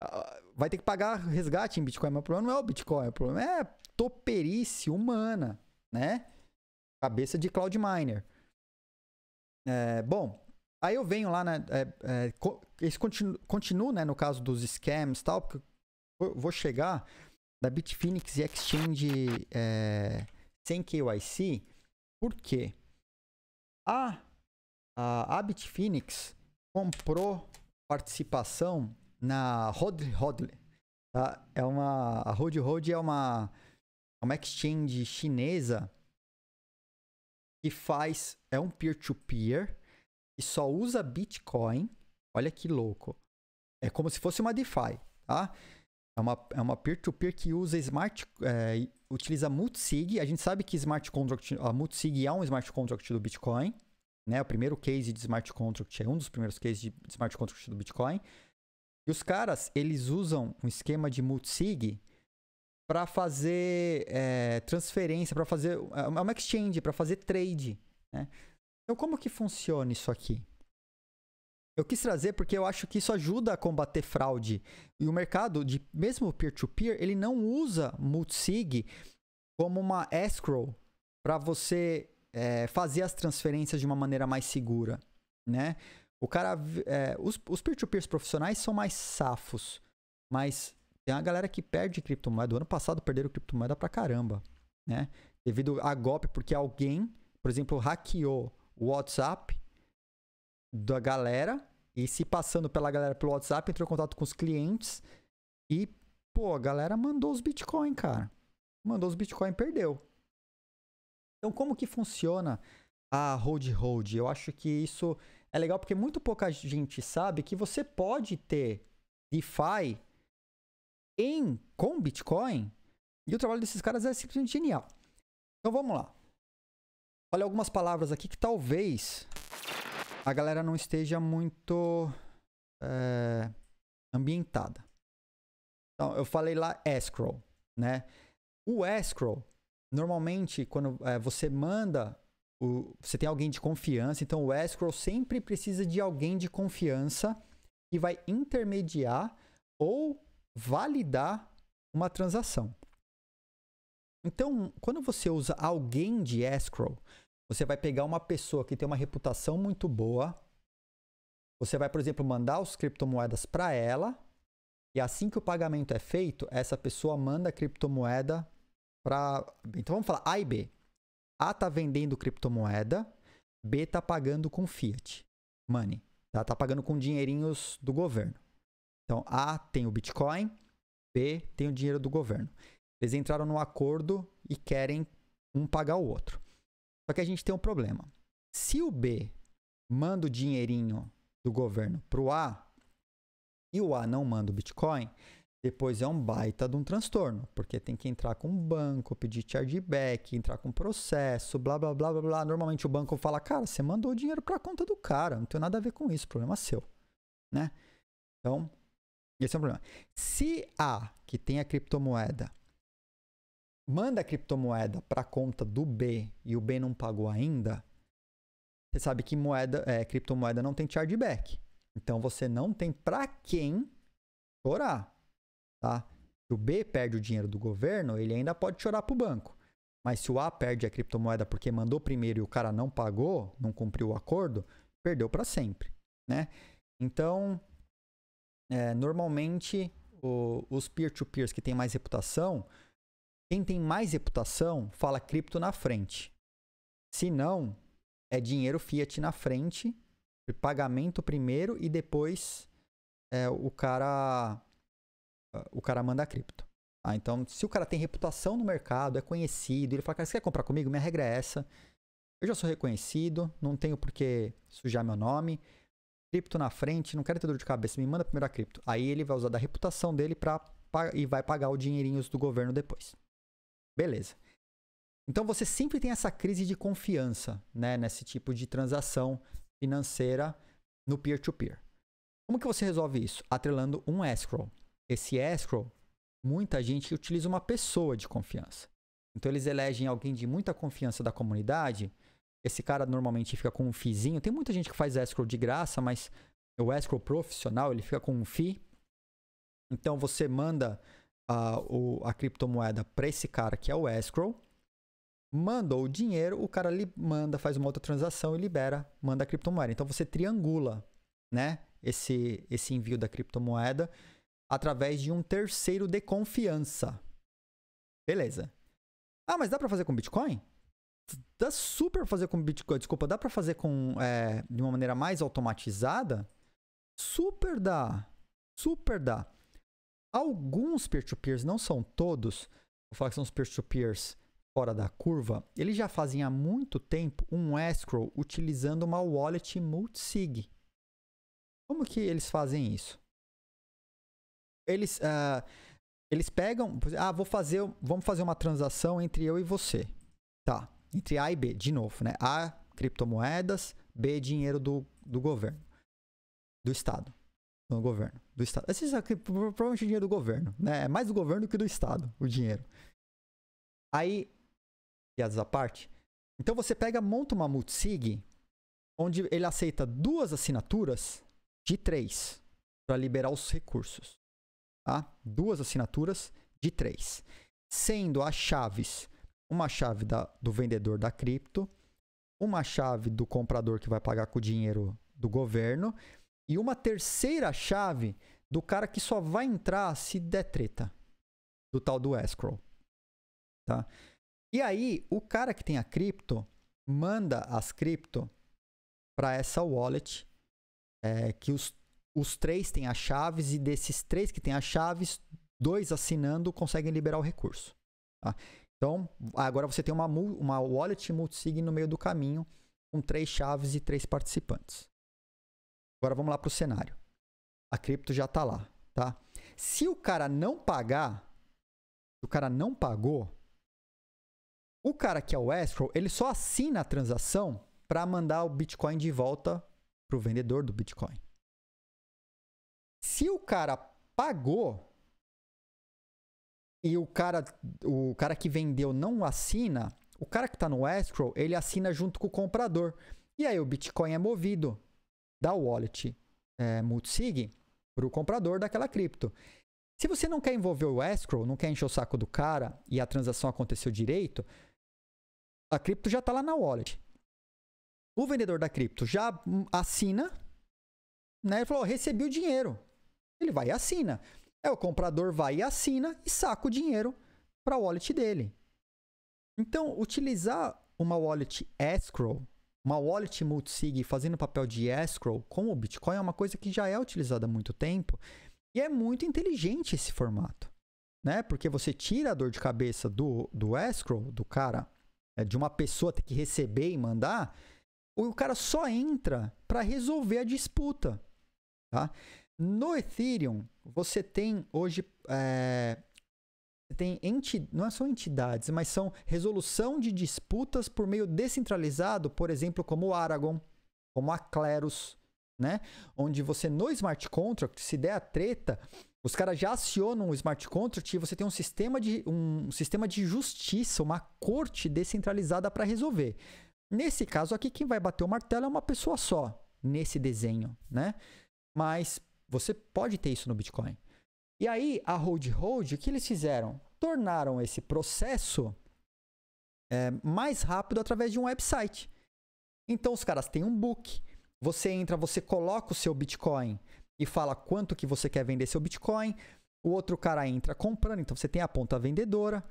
Ah, vai ter que pagar resgate em Bitcoin. Mas o problema não é o Bitcoin, o problema é toperice humana, né? Cabeça de cloud miner. É, bom, aí eu venho lá, né? É, é, esse continuo, continuo, né? No caso dos scams e tal, porque eu vou chegar da Bitfinex e Exchange é, sem KYC. Por quê? A, a, a Bitfinex comprou participação na Hodl. Hodl tá? É uma, a Hodl Hodl é uma, é uma exchange chinesa que faz, é um peer-to-peer e só usa Bitcoin. Olha que louco. É como se fosse uma DeFi, tá? É uma, é uma peer-to-peer -peer que usa smart, é, utiliza multisig. A gente sabe que smart contract, a multisig é um smart contract do Bitcoin, né? O primeiro case de smart contract é um dos primeiros cases de smart contract do Bitcoin. E os caras, eles usam um esquema de multisig para fazer é, transferência, para fazer é, é uma exchange, para fazer trade. Né? Então, como que funciona isso aqui? Eu quis trazer porque eu acho que isso ajuda a combater fraude. E o mercado, de mesmo peer-to-peer, -peer, ele não usa multisig como uma escrow para você é, fazer as transferências de uma maneira mais segura, né? O cara. É, os, os peer-to-peers profissionais são mais safos. Mas tem uma galera que perde criptomoeda. O ano passado perderam criptomoeda pra caramba. Né? Devido a golpe, porque alguém, por exemplo, hackeou o WhatsApp da galera e se passando pela galera pelo WhatsApp, entrou em contato com os clientes e, pô, a galera mandou os Bitcoin, cara. Mandou os Bitcoin, perdeu. Então, como que funciona a hold hold? Eu acho que isso é legal porque muito pouca gente sabe que você pode ter DeFi em com Bitcoin e o trabalho desses caras é simplesmente genial. Então vamos lá. Olha algumas palavras aqui que talvez a galera não esteja muito é, ambientada. Então, eu falei lá escrow, né? O escrow, normalmente, quando é, você manda o, você tem alguém de confiança, então o escrow sempre precisa de alguém de confiança que vai intermediar ou validar uma transação. Então, quando você usa alguém de escrow, você vai pegar uma pessoa que tem uma reputação muito boa, você vai, por exemplo, mandar as criptomoedas para ela, e assim que o pagamento é feito, essa pessoa manda a criptomoeda para. Então vamos falar A e B. A tá vendendo criptomoeda, B tá pagando com fiat money, tá? Tá pagando com dinheirinhos do governo. Então A tem o Bitcoin, B tem o dinheiro do governo. Eles entraram no acordo e querem um pagar o outro. Só que a gente tem um problema. Se o B manda o dinheirinho do governo pro A e o A não manda o Bitcoin, depois é um baita de um transtorno, porque tem que entrar com um banco, pedir chargeback, entrar com processo, blá blá blá blá blá. Normalmente o banco fala: "Cara, você mandou o dinheiro para a conta do cara, não tem nada a ver com isso, problema seu", né? Então, esse é um problema. Se A, que tem a criptomoeda, manda a criptomoeda para a conta do B e o B não pagou ainda, você sabe que moeda, é, criptomoeda não tem chargeback. Então você não tem para quem chorar. Tá? Se o B perde o dinheiro do governo, ele ainda pode chorar para o banco. Mas se o A perde a criptomoeda porque mandou primeiro e o cara não pagou, não cumpriu o acordo, perdeu para sempre. Né? Então, é, normalmente, o, os peer-to-peers que têm mais reputação, quem tem mais reputação fala cripto na frente. Se não, é dinheiro fiat na frente, pagamento primeiro e depois é, o cara o cara manda a cripto. Ah, então, se o cara tem reputação no mercado, é conhecido, ele fala, cara, você quer comprar comigo? Minha regra é essa. Eu já sou reconhecido, não tenho por que sujar meu nome. Cripto na frente, não quero ter dor de cabeça, me manda primeiro a cripto. Aí ele vai usar da reputação dele pra, e vai pagar os dinheirinhos do governo depois. Beleza. Então você sempre tem essa crise de confiança né, nesse tipo de transação financeira no peer-to-peer. -peer. Como que você resolve isso? Atrelando um escrow esse escrow, muita gente utiliza uma pessoa de confiança. Então eles elegem alguém de muita confiança da comunidade. Esse cara normalmente fica com um fizinho. Tem muita gente que faz escrow de graça, mas o escrow profissional ele fica com um fi. Então você manda a, ah, o, a criptomoeda para esse cara que é o escrow, manda o dinheiro, o cara lhe manda, faz uma outra transação e libera, manda a criptomoeda. Então você triangula, né? Esse, esse envio da criptomoeda através de um terceiro de confiança. Beleza. Ah, mas dá para fazer com Bitcoin? Dá super pra fazer com Bitcoin. Desculpa, dá para fazer com é, de uma maneira mais automatizada? Super dá. Super dá. Alguns peer-to-peers, não são todos, vou falar que são os peer-to-peers fora da curva, eles já fazem há muito tempo um escrow utilizando uma wallet multisig. Como que eles fazem isso? eles, uh, eles pegam, ah, vou fazer, vamos fazer uma transação entre eu e você, tá? Entre A e B, de novo, né? A, criptomoedas, B, dinheiro do, do governo, do Estado, do governo, do Estado. Esse é provavelmente dinheiro do governo, né? É mais do governo que do Estado, o dinheiro. Aí, piadas à parte, então você pega, monta uma multisig, onde ele aceita duas assinaturas de três para liberar os recursos tá? duas assinaturas de três, sendo as chaves uma chave da, do vendedor da cripto, uma chave do comprador que vai pagar com o dinheiro do governo e uma terceira chave do cara que só vai entrar se der treta, do tal do escrow, tá? E aí o cara que tem a cripto manda as cripto para essa wallet é, que os os três têm as chaves e desses três que têm as chaves, dois assinando conseguem liberar o recurso. Tá? Então, agora você tem uma, uma wallet multisig no meio do caminho, com três chaves e três participantes. Agora vamos lá para o cenário. A cripto já está lá. Tá? Se o cara não pagar, o cara não pagou, o cara que é o escrow, ele só assina a transação para mandar o Bitcoin de volta para o vendedor do Bitcoin. Se o cara pagou e o cara, o cara que vendeu não assina, o cara que está no escrow, ele assina junto com o comprador. E aí o Bitcoin é movido da wallet é, multisig para o comprador daquela cripto. Se você não quer envolver o escrow, não quer encher o saco do cara e a transação aconteceu direito, a cripto já está lá na wallet. O vendedor da cripto já assina, né? Ele falou: recebi o dinheiro. Ele vai e assina. É, o comprador vai e assina e saca o dinheiro para a wallet dele. Então, utilizar uma wallet escrow, uma wallet multisig fazendo papel de escrow com o Bitcoin é uma coisa que já é utilizada há muito tempo e é muito inteligente esse formato, né? Porque você tira a dor de cabeça do, do escrow, do cara, é, de uma pessoa ter que receber e mandar, o cara só entra para resolver a disputa, tá? No Ethereum, você tem hoje. É, tem enti, não é são entidades, mas são resolução de disputas por meio descentralizado, por exemplo, como o Aragon, como a Cleros, né? Onde você no smart contract, se der a treta, os caras já acionam o smart contract e você tem um sistema de, um sistema de justiça, uma corte descentralizada para resolver. Nesse caso aqui, quem vai bater o martelo é uma pessoa só, nesse desenho, né? Mas você pode ter isso no Bitcoin. E aí, a Hold Hold, o que eles fizeram? Tornaram esse processo é, mais rápido através de um website. Então, os caras têm um book. Você entra, você coloca o seu Bitcoin e fala quanto que você quer vender seu Bitcoin. O outro cara entra comprando, então você tem a ponta vendedora.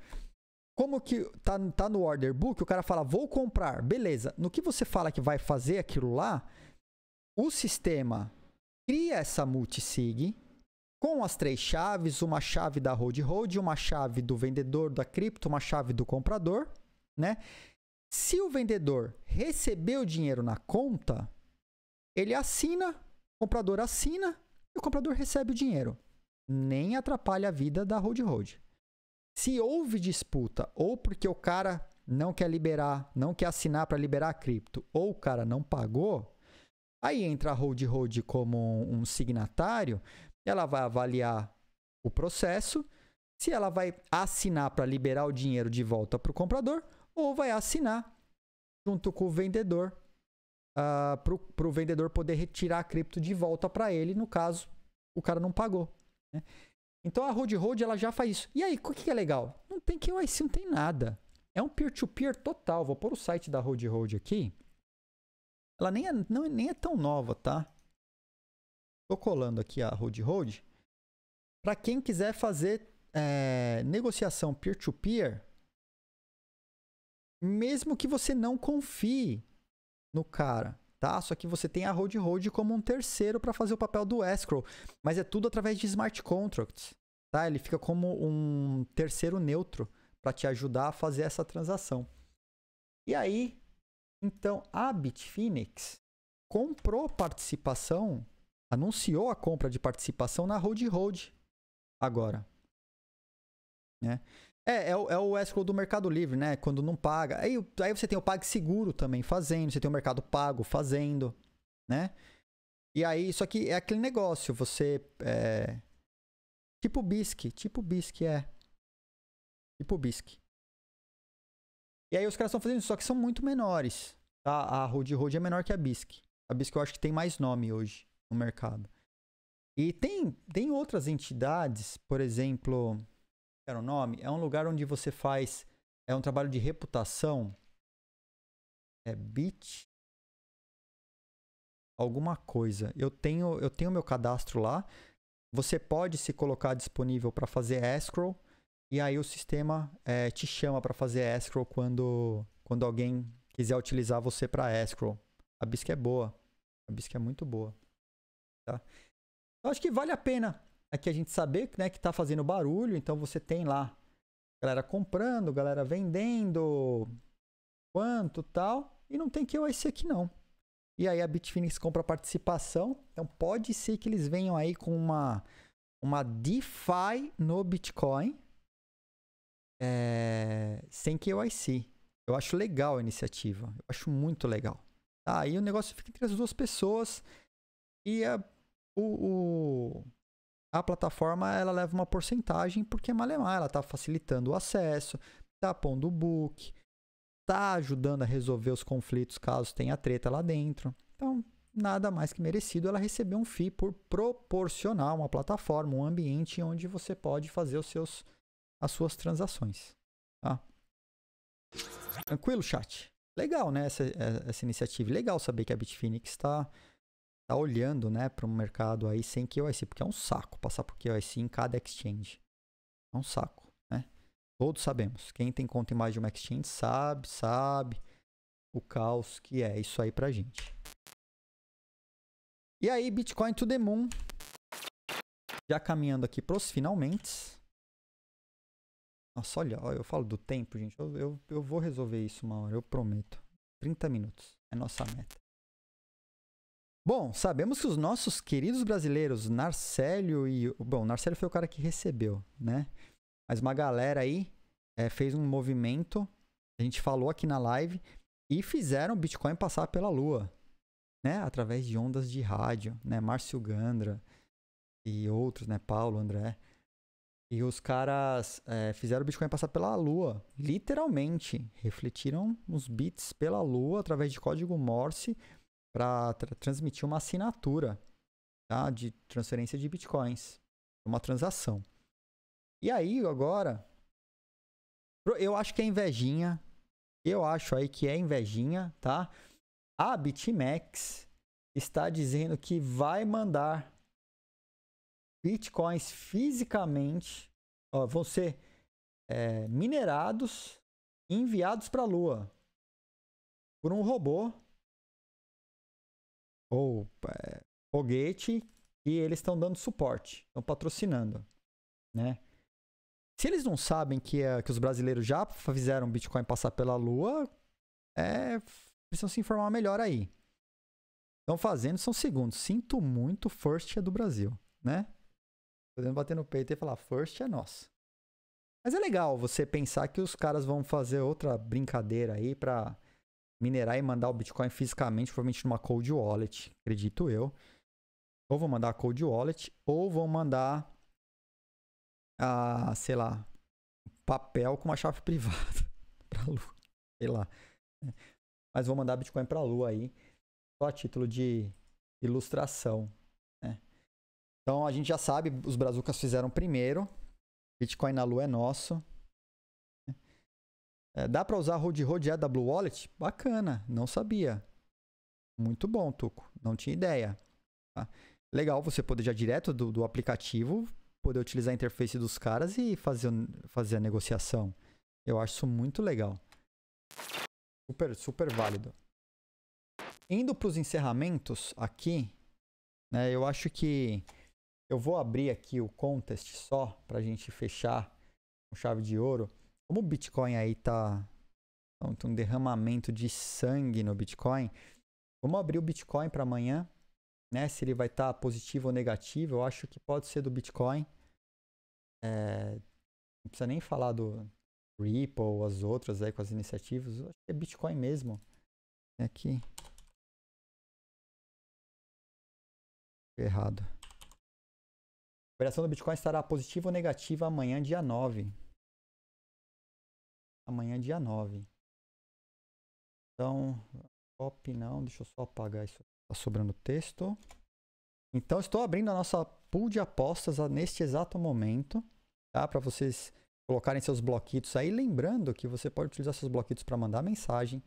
Como que tá, tá no order book, o cara fala, vou comprar, beleza. No que você fala que vai fazer aquilo lá, o sistema cria essa multisig com as três chaves, uma chave da Road Road, uma chave do vendedor da cripto, uma chave do comprador, né? Se o vendedor recebeu o dinheiro na conta, ele assina, o comprador assina e o comprador recebe o dinheiro. Nem atrapalha a vida da Road Road. Se houve disputa ou porque o cara não quer liberar, não quer assinar para liberar a cripto, ou o cara não pagou, Aí entra a hold hold como um signatário, ela vai avaliar o processo, se ela vai assinar para liberar o dinheiro de volta para o comprador ou vai assinar junto com o vendedor uh, ah, para o vendedor poder retirar a cripto de volta para ele, no caso o cara não pagou. Né? Então a Road Road ela já faz isso. E aí, o que é legal? Não tem KYC, não tem nada. É um peer-to-peer -peer total. Vou pôr o site da Road Road aqui. Ela nem é, não, nem é tão nova, tá? Tô colando aqui a Road Road. Para quem quiser fazer é, negociação peer-to-peer, -peer, mesmo que você não confie no cara, tá? Só que você tem a Road Road como um terceiro para fazer o papel do escrow, mas é tudo através de smart contracts, tá? Ele fica como um terceiro neutro para te ajudar a fazer essa transação. E aí, então a Bitfinex comprou participação, anunciou a compra de participação na Road Road agora. Né? É, é, o, é o escrow do Mercado Livre, né? Quando não paga. Aí, aí você tem o PagSeguro também fazendo, você tem o Mercado Pago fazendo, né? E aí, isso aqui é aquele negócio, você. É... Tipo BISC, tipo BISC é. Tipo BISC. E aí os caras estão fazendo isso, só que são muito menores. Tá? A Road Road é menor que a Bisque. A Bisque eu acho que tem mais nome hoje no mercado. E tem, tem outras entidades, por exemplo, era o nome, é um lugar onde você faz é um trabalho de reputação. É bit alguma coisa. Eu tenho eu tenho meu cadastro lá. Você pode se colocar disponível para fazer escrow, e aí o sistema é, te chama para fazer escrow quando, quando alguém quiser utilizar você para escrow. A BISC é boa. A BISC é muito boa. Tá? Eu acho que vale a pena aqui a gente saber né, que está fazendo barulho. Então você tem lá galera comprando, galera vendendo, quanto tal. E não tem KYC aqui não. E aí a Bitfinex compra participação. Então pode ser que eles venham aí com uma, uma DeFi no Bitcoin é, sem KYC. Eu acho legal a iniciativa. Eu acho muito legal. Tá, aí ah, o negócio fica entre as duas pessoas e a, o, o, a plataforma ela leva uma porcentagem porque é malemar. Ela está facilitando o acesso, está pondo o book, está ajudando a resolver os conflitos caso tenha treta lá dentro. Então, nada mais que merecido ela receber um FII por proporcionar uma plataforma, um ambiente onde você pode fazer os seus as suas transações. Tá? Tranquilo, chat? Legal, né? Essa, é, essa iniciativa. Legal saber que a Bitfinex está tá olhando né, para o mercado aí sem QIC, porque é um saco passar por QIC em cada exchange. É um saco, né? Todos sabemos. Quem tem conta em mais de uma exchange sabe, sabe o caos que é isso aí pra gente. E aí, Bitcoin to the Moon. Já caminhando aqui pros finalmente. Nossa, olha, eu falo do tempo, gente. Eu, eu, eu vou resolver isso uma hora, eu prometo. 30 minutos é nossa meta. Bom, sabemos que os nossos queridos brasileiros, Narcélio e. Bom, Narcélio foi o cara que recebeu, né? Mas uma galera aí é, fez um movimento, a gente falou aqui na live, e fizeram o Bitcoin passar pela Lua, né? Através de ondas de rádio, né? Márcio Gandra e outros, né? Paulo, André. E os caras é, fizeram o Bitcoin passar pela Lua, literalmente. Refletiram os bits pela Lua através de código Morse para tra transmitir uma assinatura tá, de transferência de Bitcoins, uma transação. E aí, agora, eu acho que é invejinha. Eu acho aí que é invejinha, tá? A BitMEX está dizendo que vai mandar bitcoins fisicamente ó, vão ser é, minerados e enviados para a Lua por um robô ou é, foguete e eles estão dando suporte, estão patrocinando, né? Se eles não sabem que, é, que os brasileiros já fizeram Bitcoin passar pela Lua, é, precisam se informar melhor aí. Estão fazendo, são segundos. Sinto muito, first é do Brasil, né? Podemos bater no peito e falar, first é nosso. Mas é legal você pensar que os caras vão fazer outra brincadeira aí para minerar e mandar o Bitcoin fisicamente, provavelmente numa cold wallet, acredito eu. Ou vão mandar a cold wallet, ou vão mandar a, sei lá, papel com uma chave privada pra lua, sei lá. Mas vou mandar Bitcoin pra lua aí, só a título de ilustração. Então a gente já sabe, os brazucas fizeram primeiro. Bitcoin na lua é nosso. É, dá para usar Road Road da Wallet? Bacana, não sabia. Muito bom, Tuco. Não tinha ideia. Tá? Legal você poder já direto do, do aplicativo, poder utilizar a interface dos caras e fazer, fazer a negociação. Eu acho isso muito legal. Super, super válido. Indo para os encerramentos aqui, né, eu acho que eu vou abrir aqui o contest só para a gente fechar com chave de ouro. Como o Bitcoin aí tá, tá um derramamento de sangue no Bitcoin, vamos abrir o Bitcoin para amanhã, né? Se ele vai estar tá positivo ou negativo, eu acho que pode ser do Bitcoin. É, não precisa nem falar do Ripple, ou as outras aí com as iniciativas. Eu acho que é Bitcoin mesmo. Aqui. Errado. A operação do Bitcoin estará positiva ou negativa amanhã, dia 9. Amanhã, dia 9. Então, copy não, deixa eu só apagar isso. Tá sobrando texto. Então, estou abrindo a nossa pool de apostas neste exato momento, tá? Para vocês colocarem seus bloquitos aí. Lembrando que você pode utilizar seus bloquitos para mandar mensagem,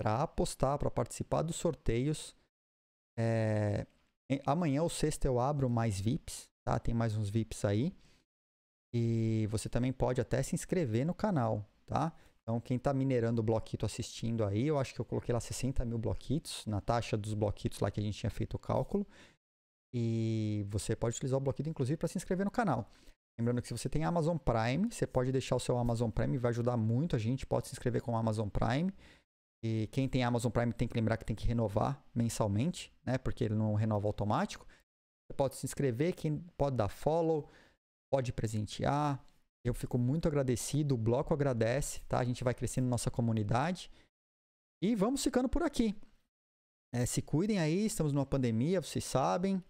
para apostar, para participar dos sorteios. É... Amanhã ou sexta eu abro mais VIPs, tá? Tem mais uns VIPs aí. E você também pode até se inscrever no canal, tá? Então, quem está minerando o bloquito assistindo aí, eu acho que eu coloquei lá 60 mil bloquitos, na taxa dos bloquitos lá que a gente tinha feito o cálculo. E você pode utilizar o bloquito, inclusive, para se inscrever no canal. Lembrando que se você tem Amazon Prime, você pode deixar o seu Amazon Prime, vai ajudar muito a gente, pode se inscrever com o Amazon Prime. E quem tem Amazon Prime tem que lembrar que tem que renovar mensalmente, né? Porque ele não renova automático pode se inscrever, quem pode dar follow, pode presentear. Eu fico muito agradecido, o bloco agradece, tá? A gente vai crescendo nossa comunidade. E vamos ficando por aqui. É, se cuidem aí, estamos numa pandemia, vocês sabem.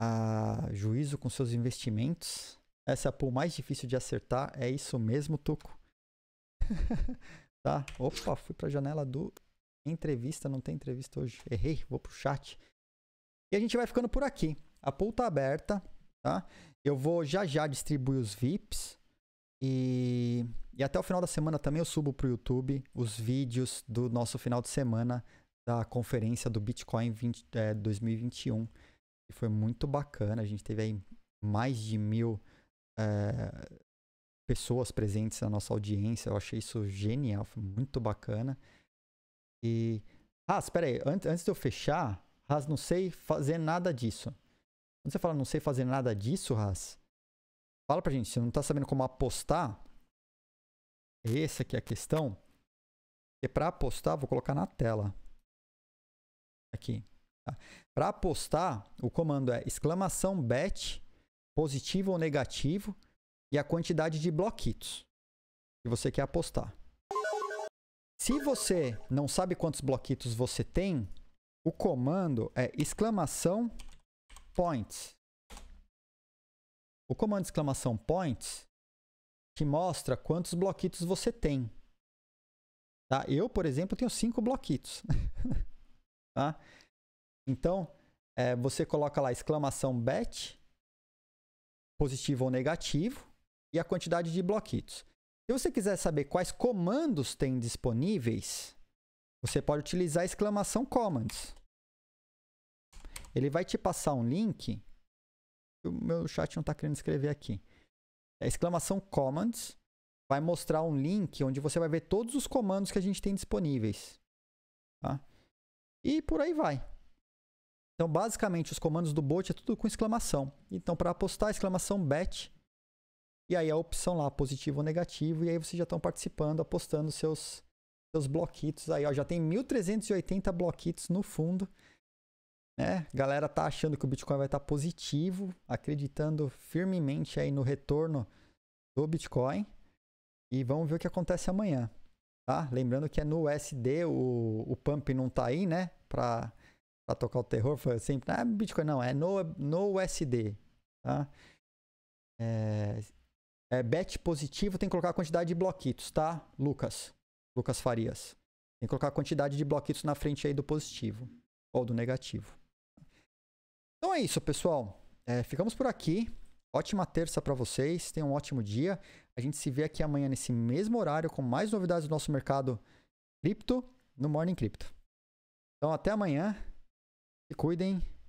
Ah, juízo com seus investimentos. Essa é a pool mais difícil de acertar. É isso mesmo, Tuco. tá? Opa, fui para a janela do entrevista. Não tem entrevista hoje. Errei, vou pro chat. E a gente vai ficando por aqui. A pool tá aberta, tá? Eu vou já já distribuir os VIPs. E, e até o final da semana também eu subo para o YouTube os vídeos do nosso final de semana da conferência do Bitcoin 20, é, 2021. E foi muito bacana. A gente teve aí mais de mil é, pessoas presentes na nossa audiência. Eu achei isso genial, foi muito bacana. E. Ah, espera aí. Antes, antes de eu fechar, Ras, não sei fazer nada disso. Quando você fala não sei fazer nada disso, Raz, fala pra gente, se não tá sabendo como apostar, essa aqui é a questão. E é para apostar, vou colocar na tela. Aqui. Tá? Para apostar, o comando é exclamação bet, positivo ou negativo, e a quantidade de bloquitos que você quer apostar. Se você não sabe quantos bloquitos você tem, o comando é exclamação point. O comando exclamação point te mostra quantos bloquitos você tem. Tá? Eu, por exemplo, tenho cinco bloquitos. tá? Então, é, você coloca lá exclamação bet, positivo ou negativo, e a quantidade de bloquitos. Se você quiser saber quais comandos tem disponíveis, você pode utilizar exclamação commands. Ele vai te passar um link. O meu chat não está querendo escrever aqui. É exclamação commands. Vai mostrar um link onde você vai ver todos os comandos que a gente tem disponíveis. Tá? E por aí vai. Então, basicamente, os comandos do bot é tudo com exclamação. Então, para apostar, exclamação bet. E aí a opção lá, positivo ou negativo. E aí vocês já estão participando, apostando seus, seus bloquitos aí. Ó, já tem 1.380 bloquitos no fundo né? Galera tá achando que o Bitcoin vai estar tá positivo, acreditando firmemente aí no retorno do Bitcoin. E vamos ver o que acontece amanhã, tá? Lembrando que é no USD, o, o pump não tá aí, né? Pra, pra tocar o terror, foi sempre, ah, Bitcoin não, é no, no USD, tá? É, é bet positivo, tem que colocar a quantidade de bloquitos, tá? Lucas, Lucas Farias. Tem que colocar a quantidade de bloquitos na frente aí do positivo ou do negativo. Então é isso, pessoal. É, ficamos por aqui. Ótima terça para vocês. Tenham um ótimo dia. A gente se vê aqui amanhã nesse mesmo horário com mais novidades do nosso mercado cripto no Morning Crypto. Então até amanhã. Se cuidem.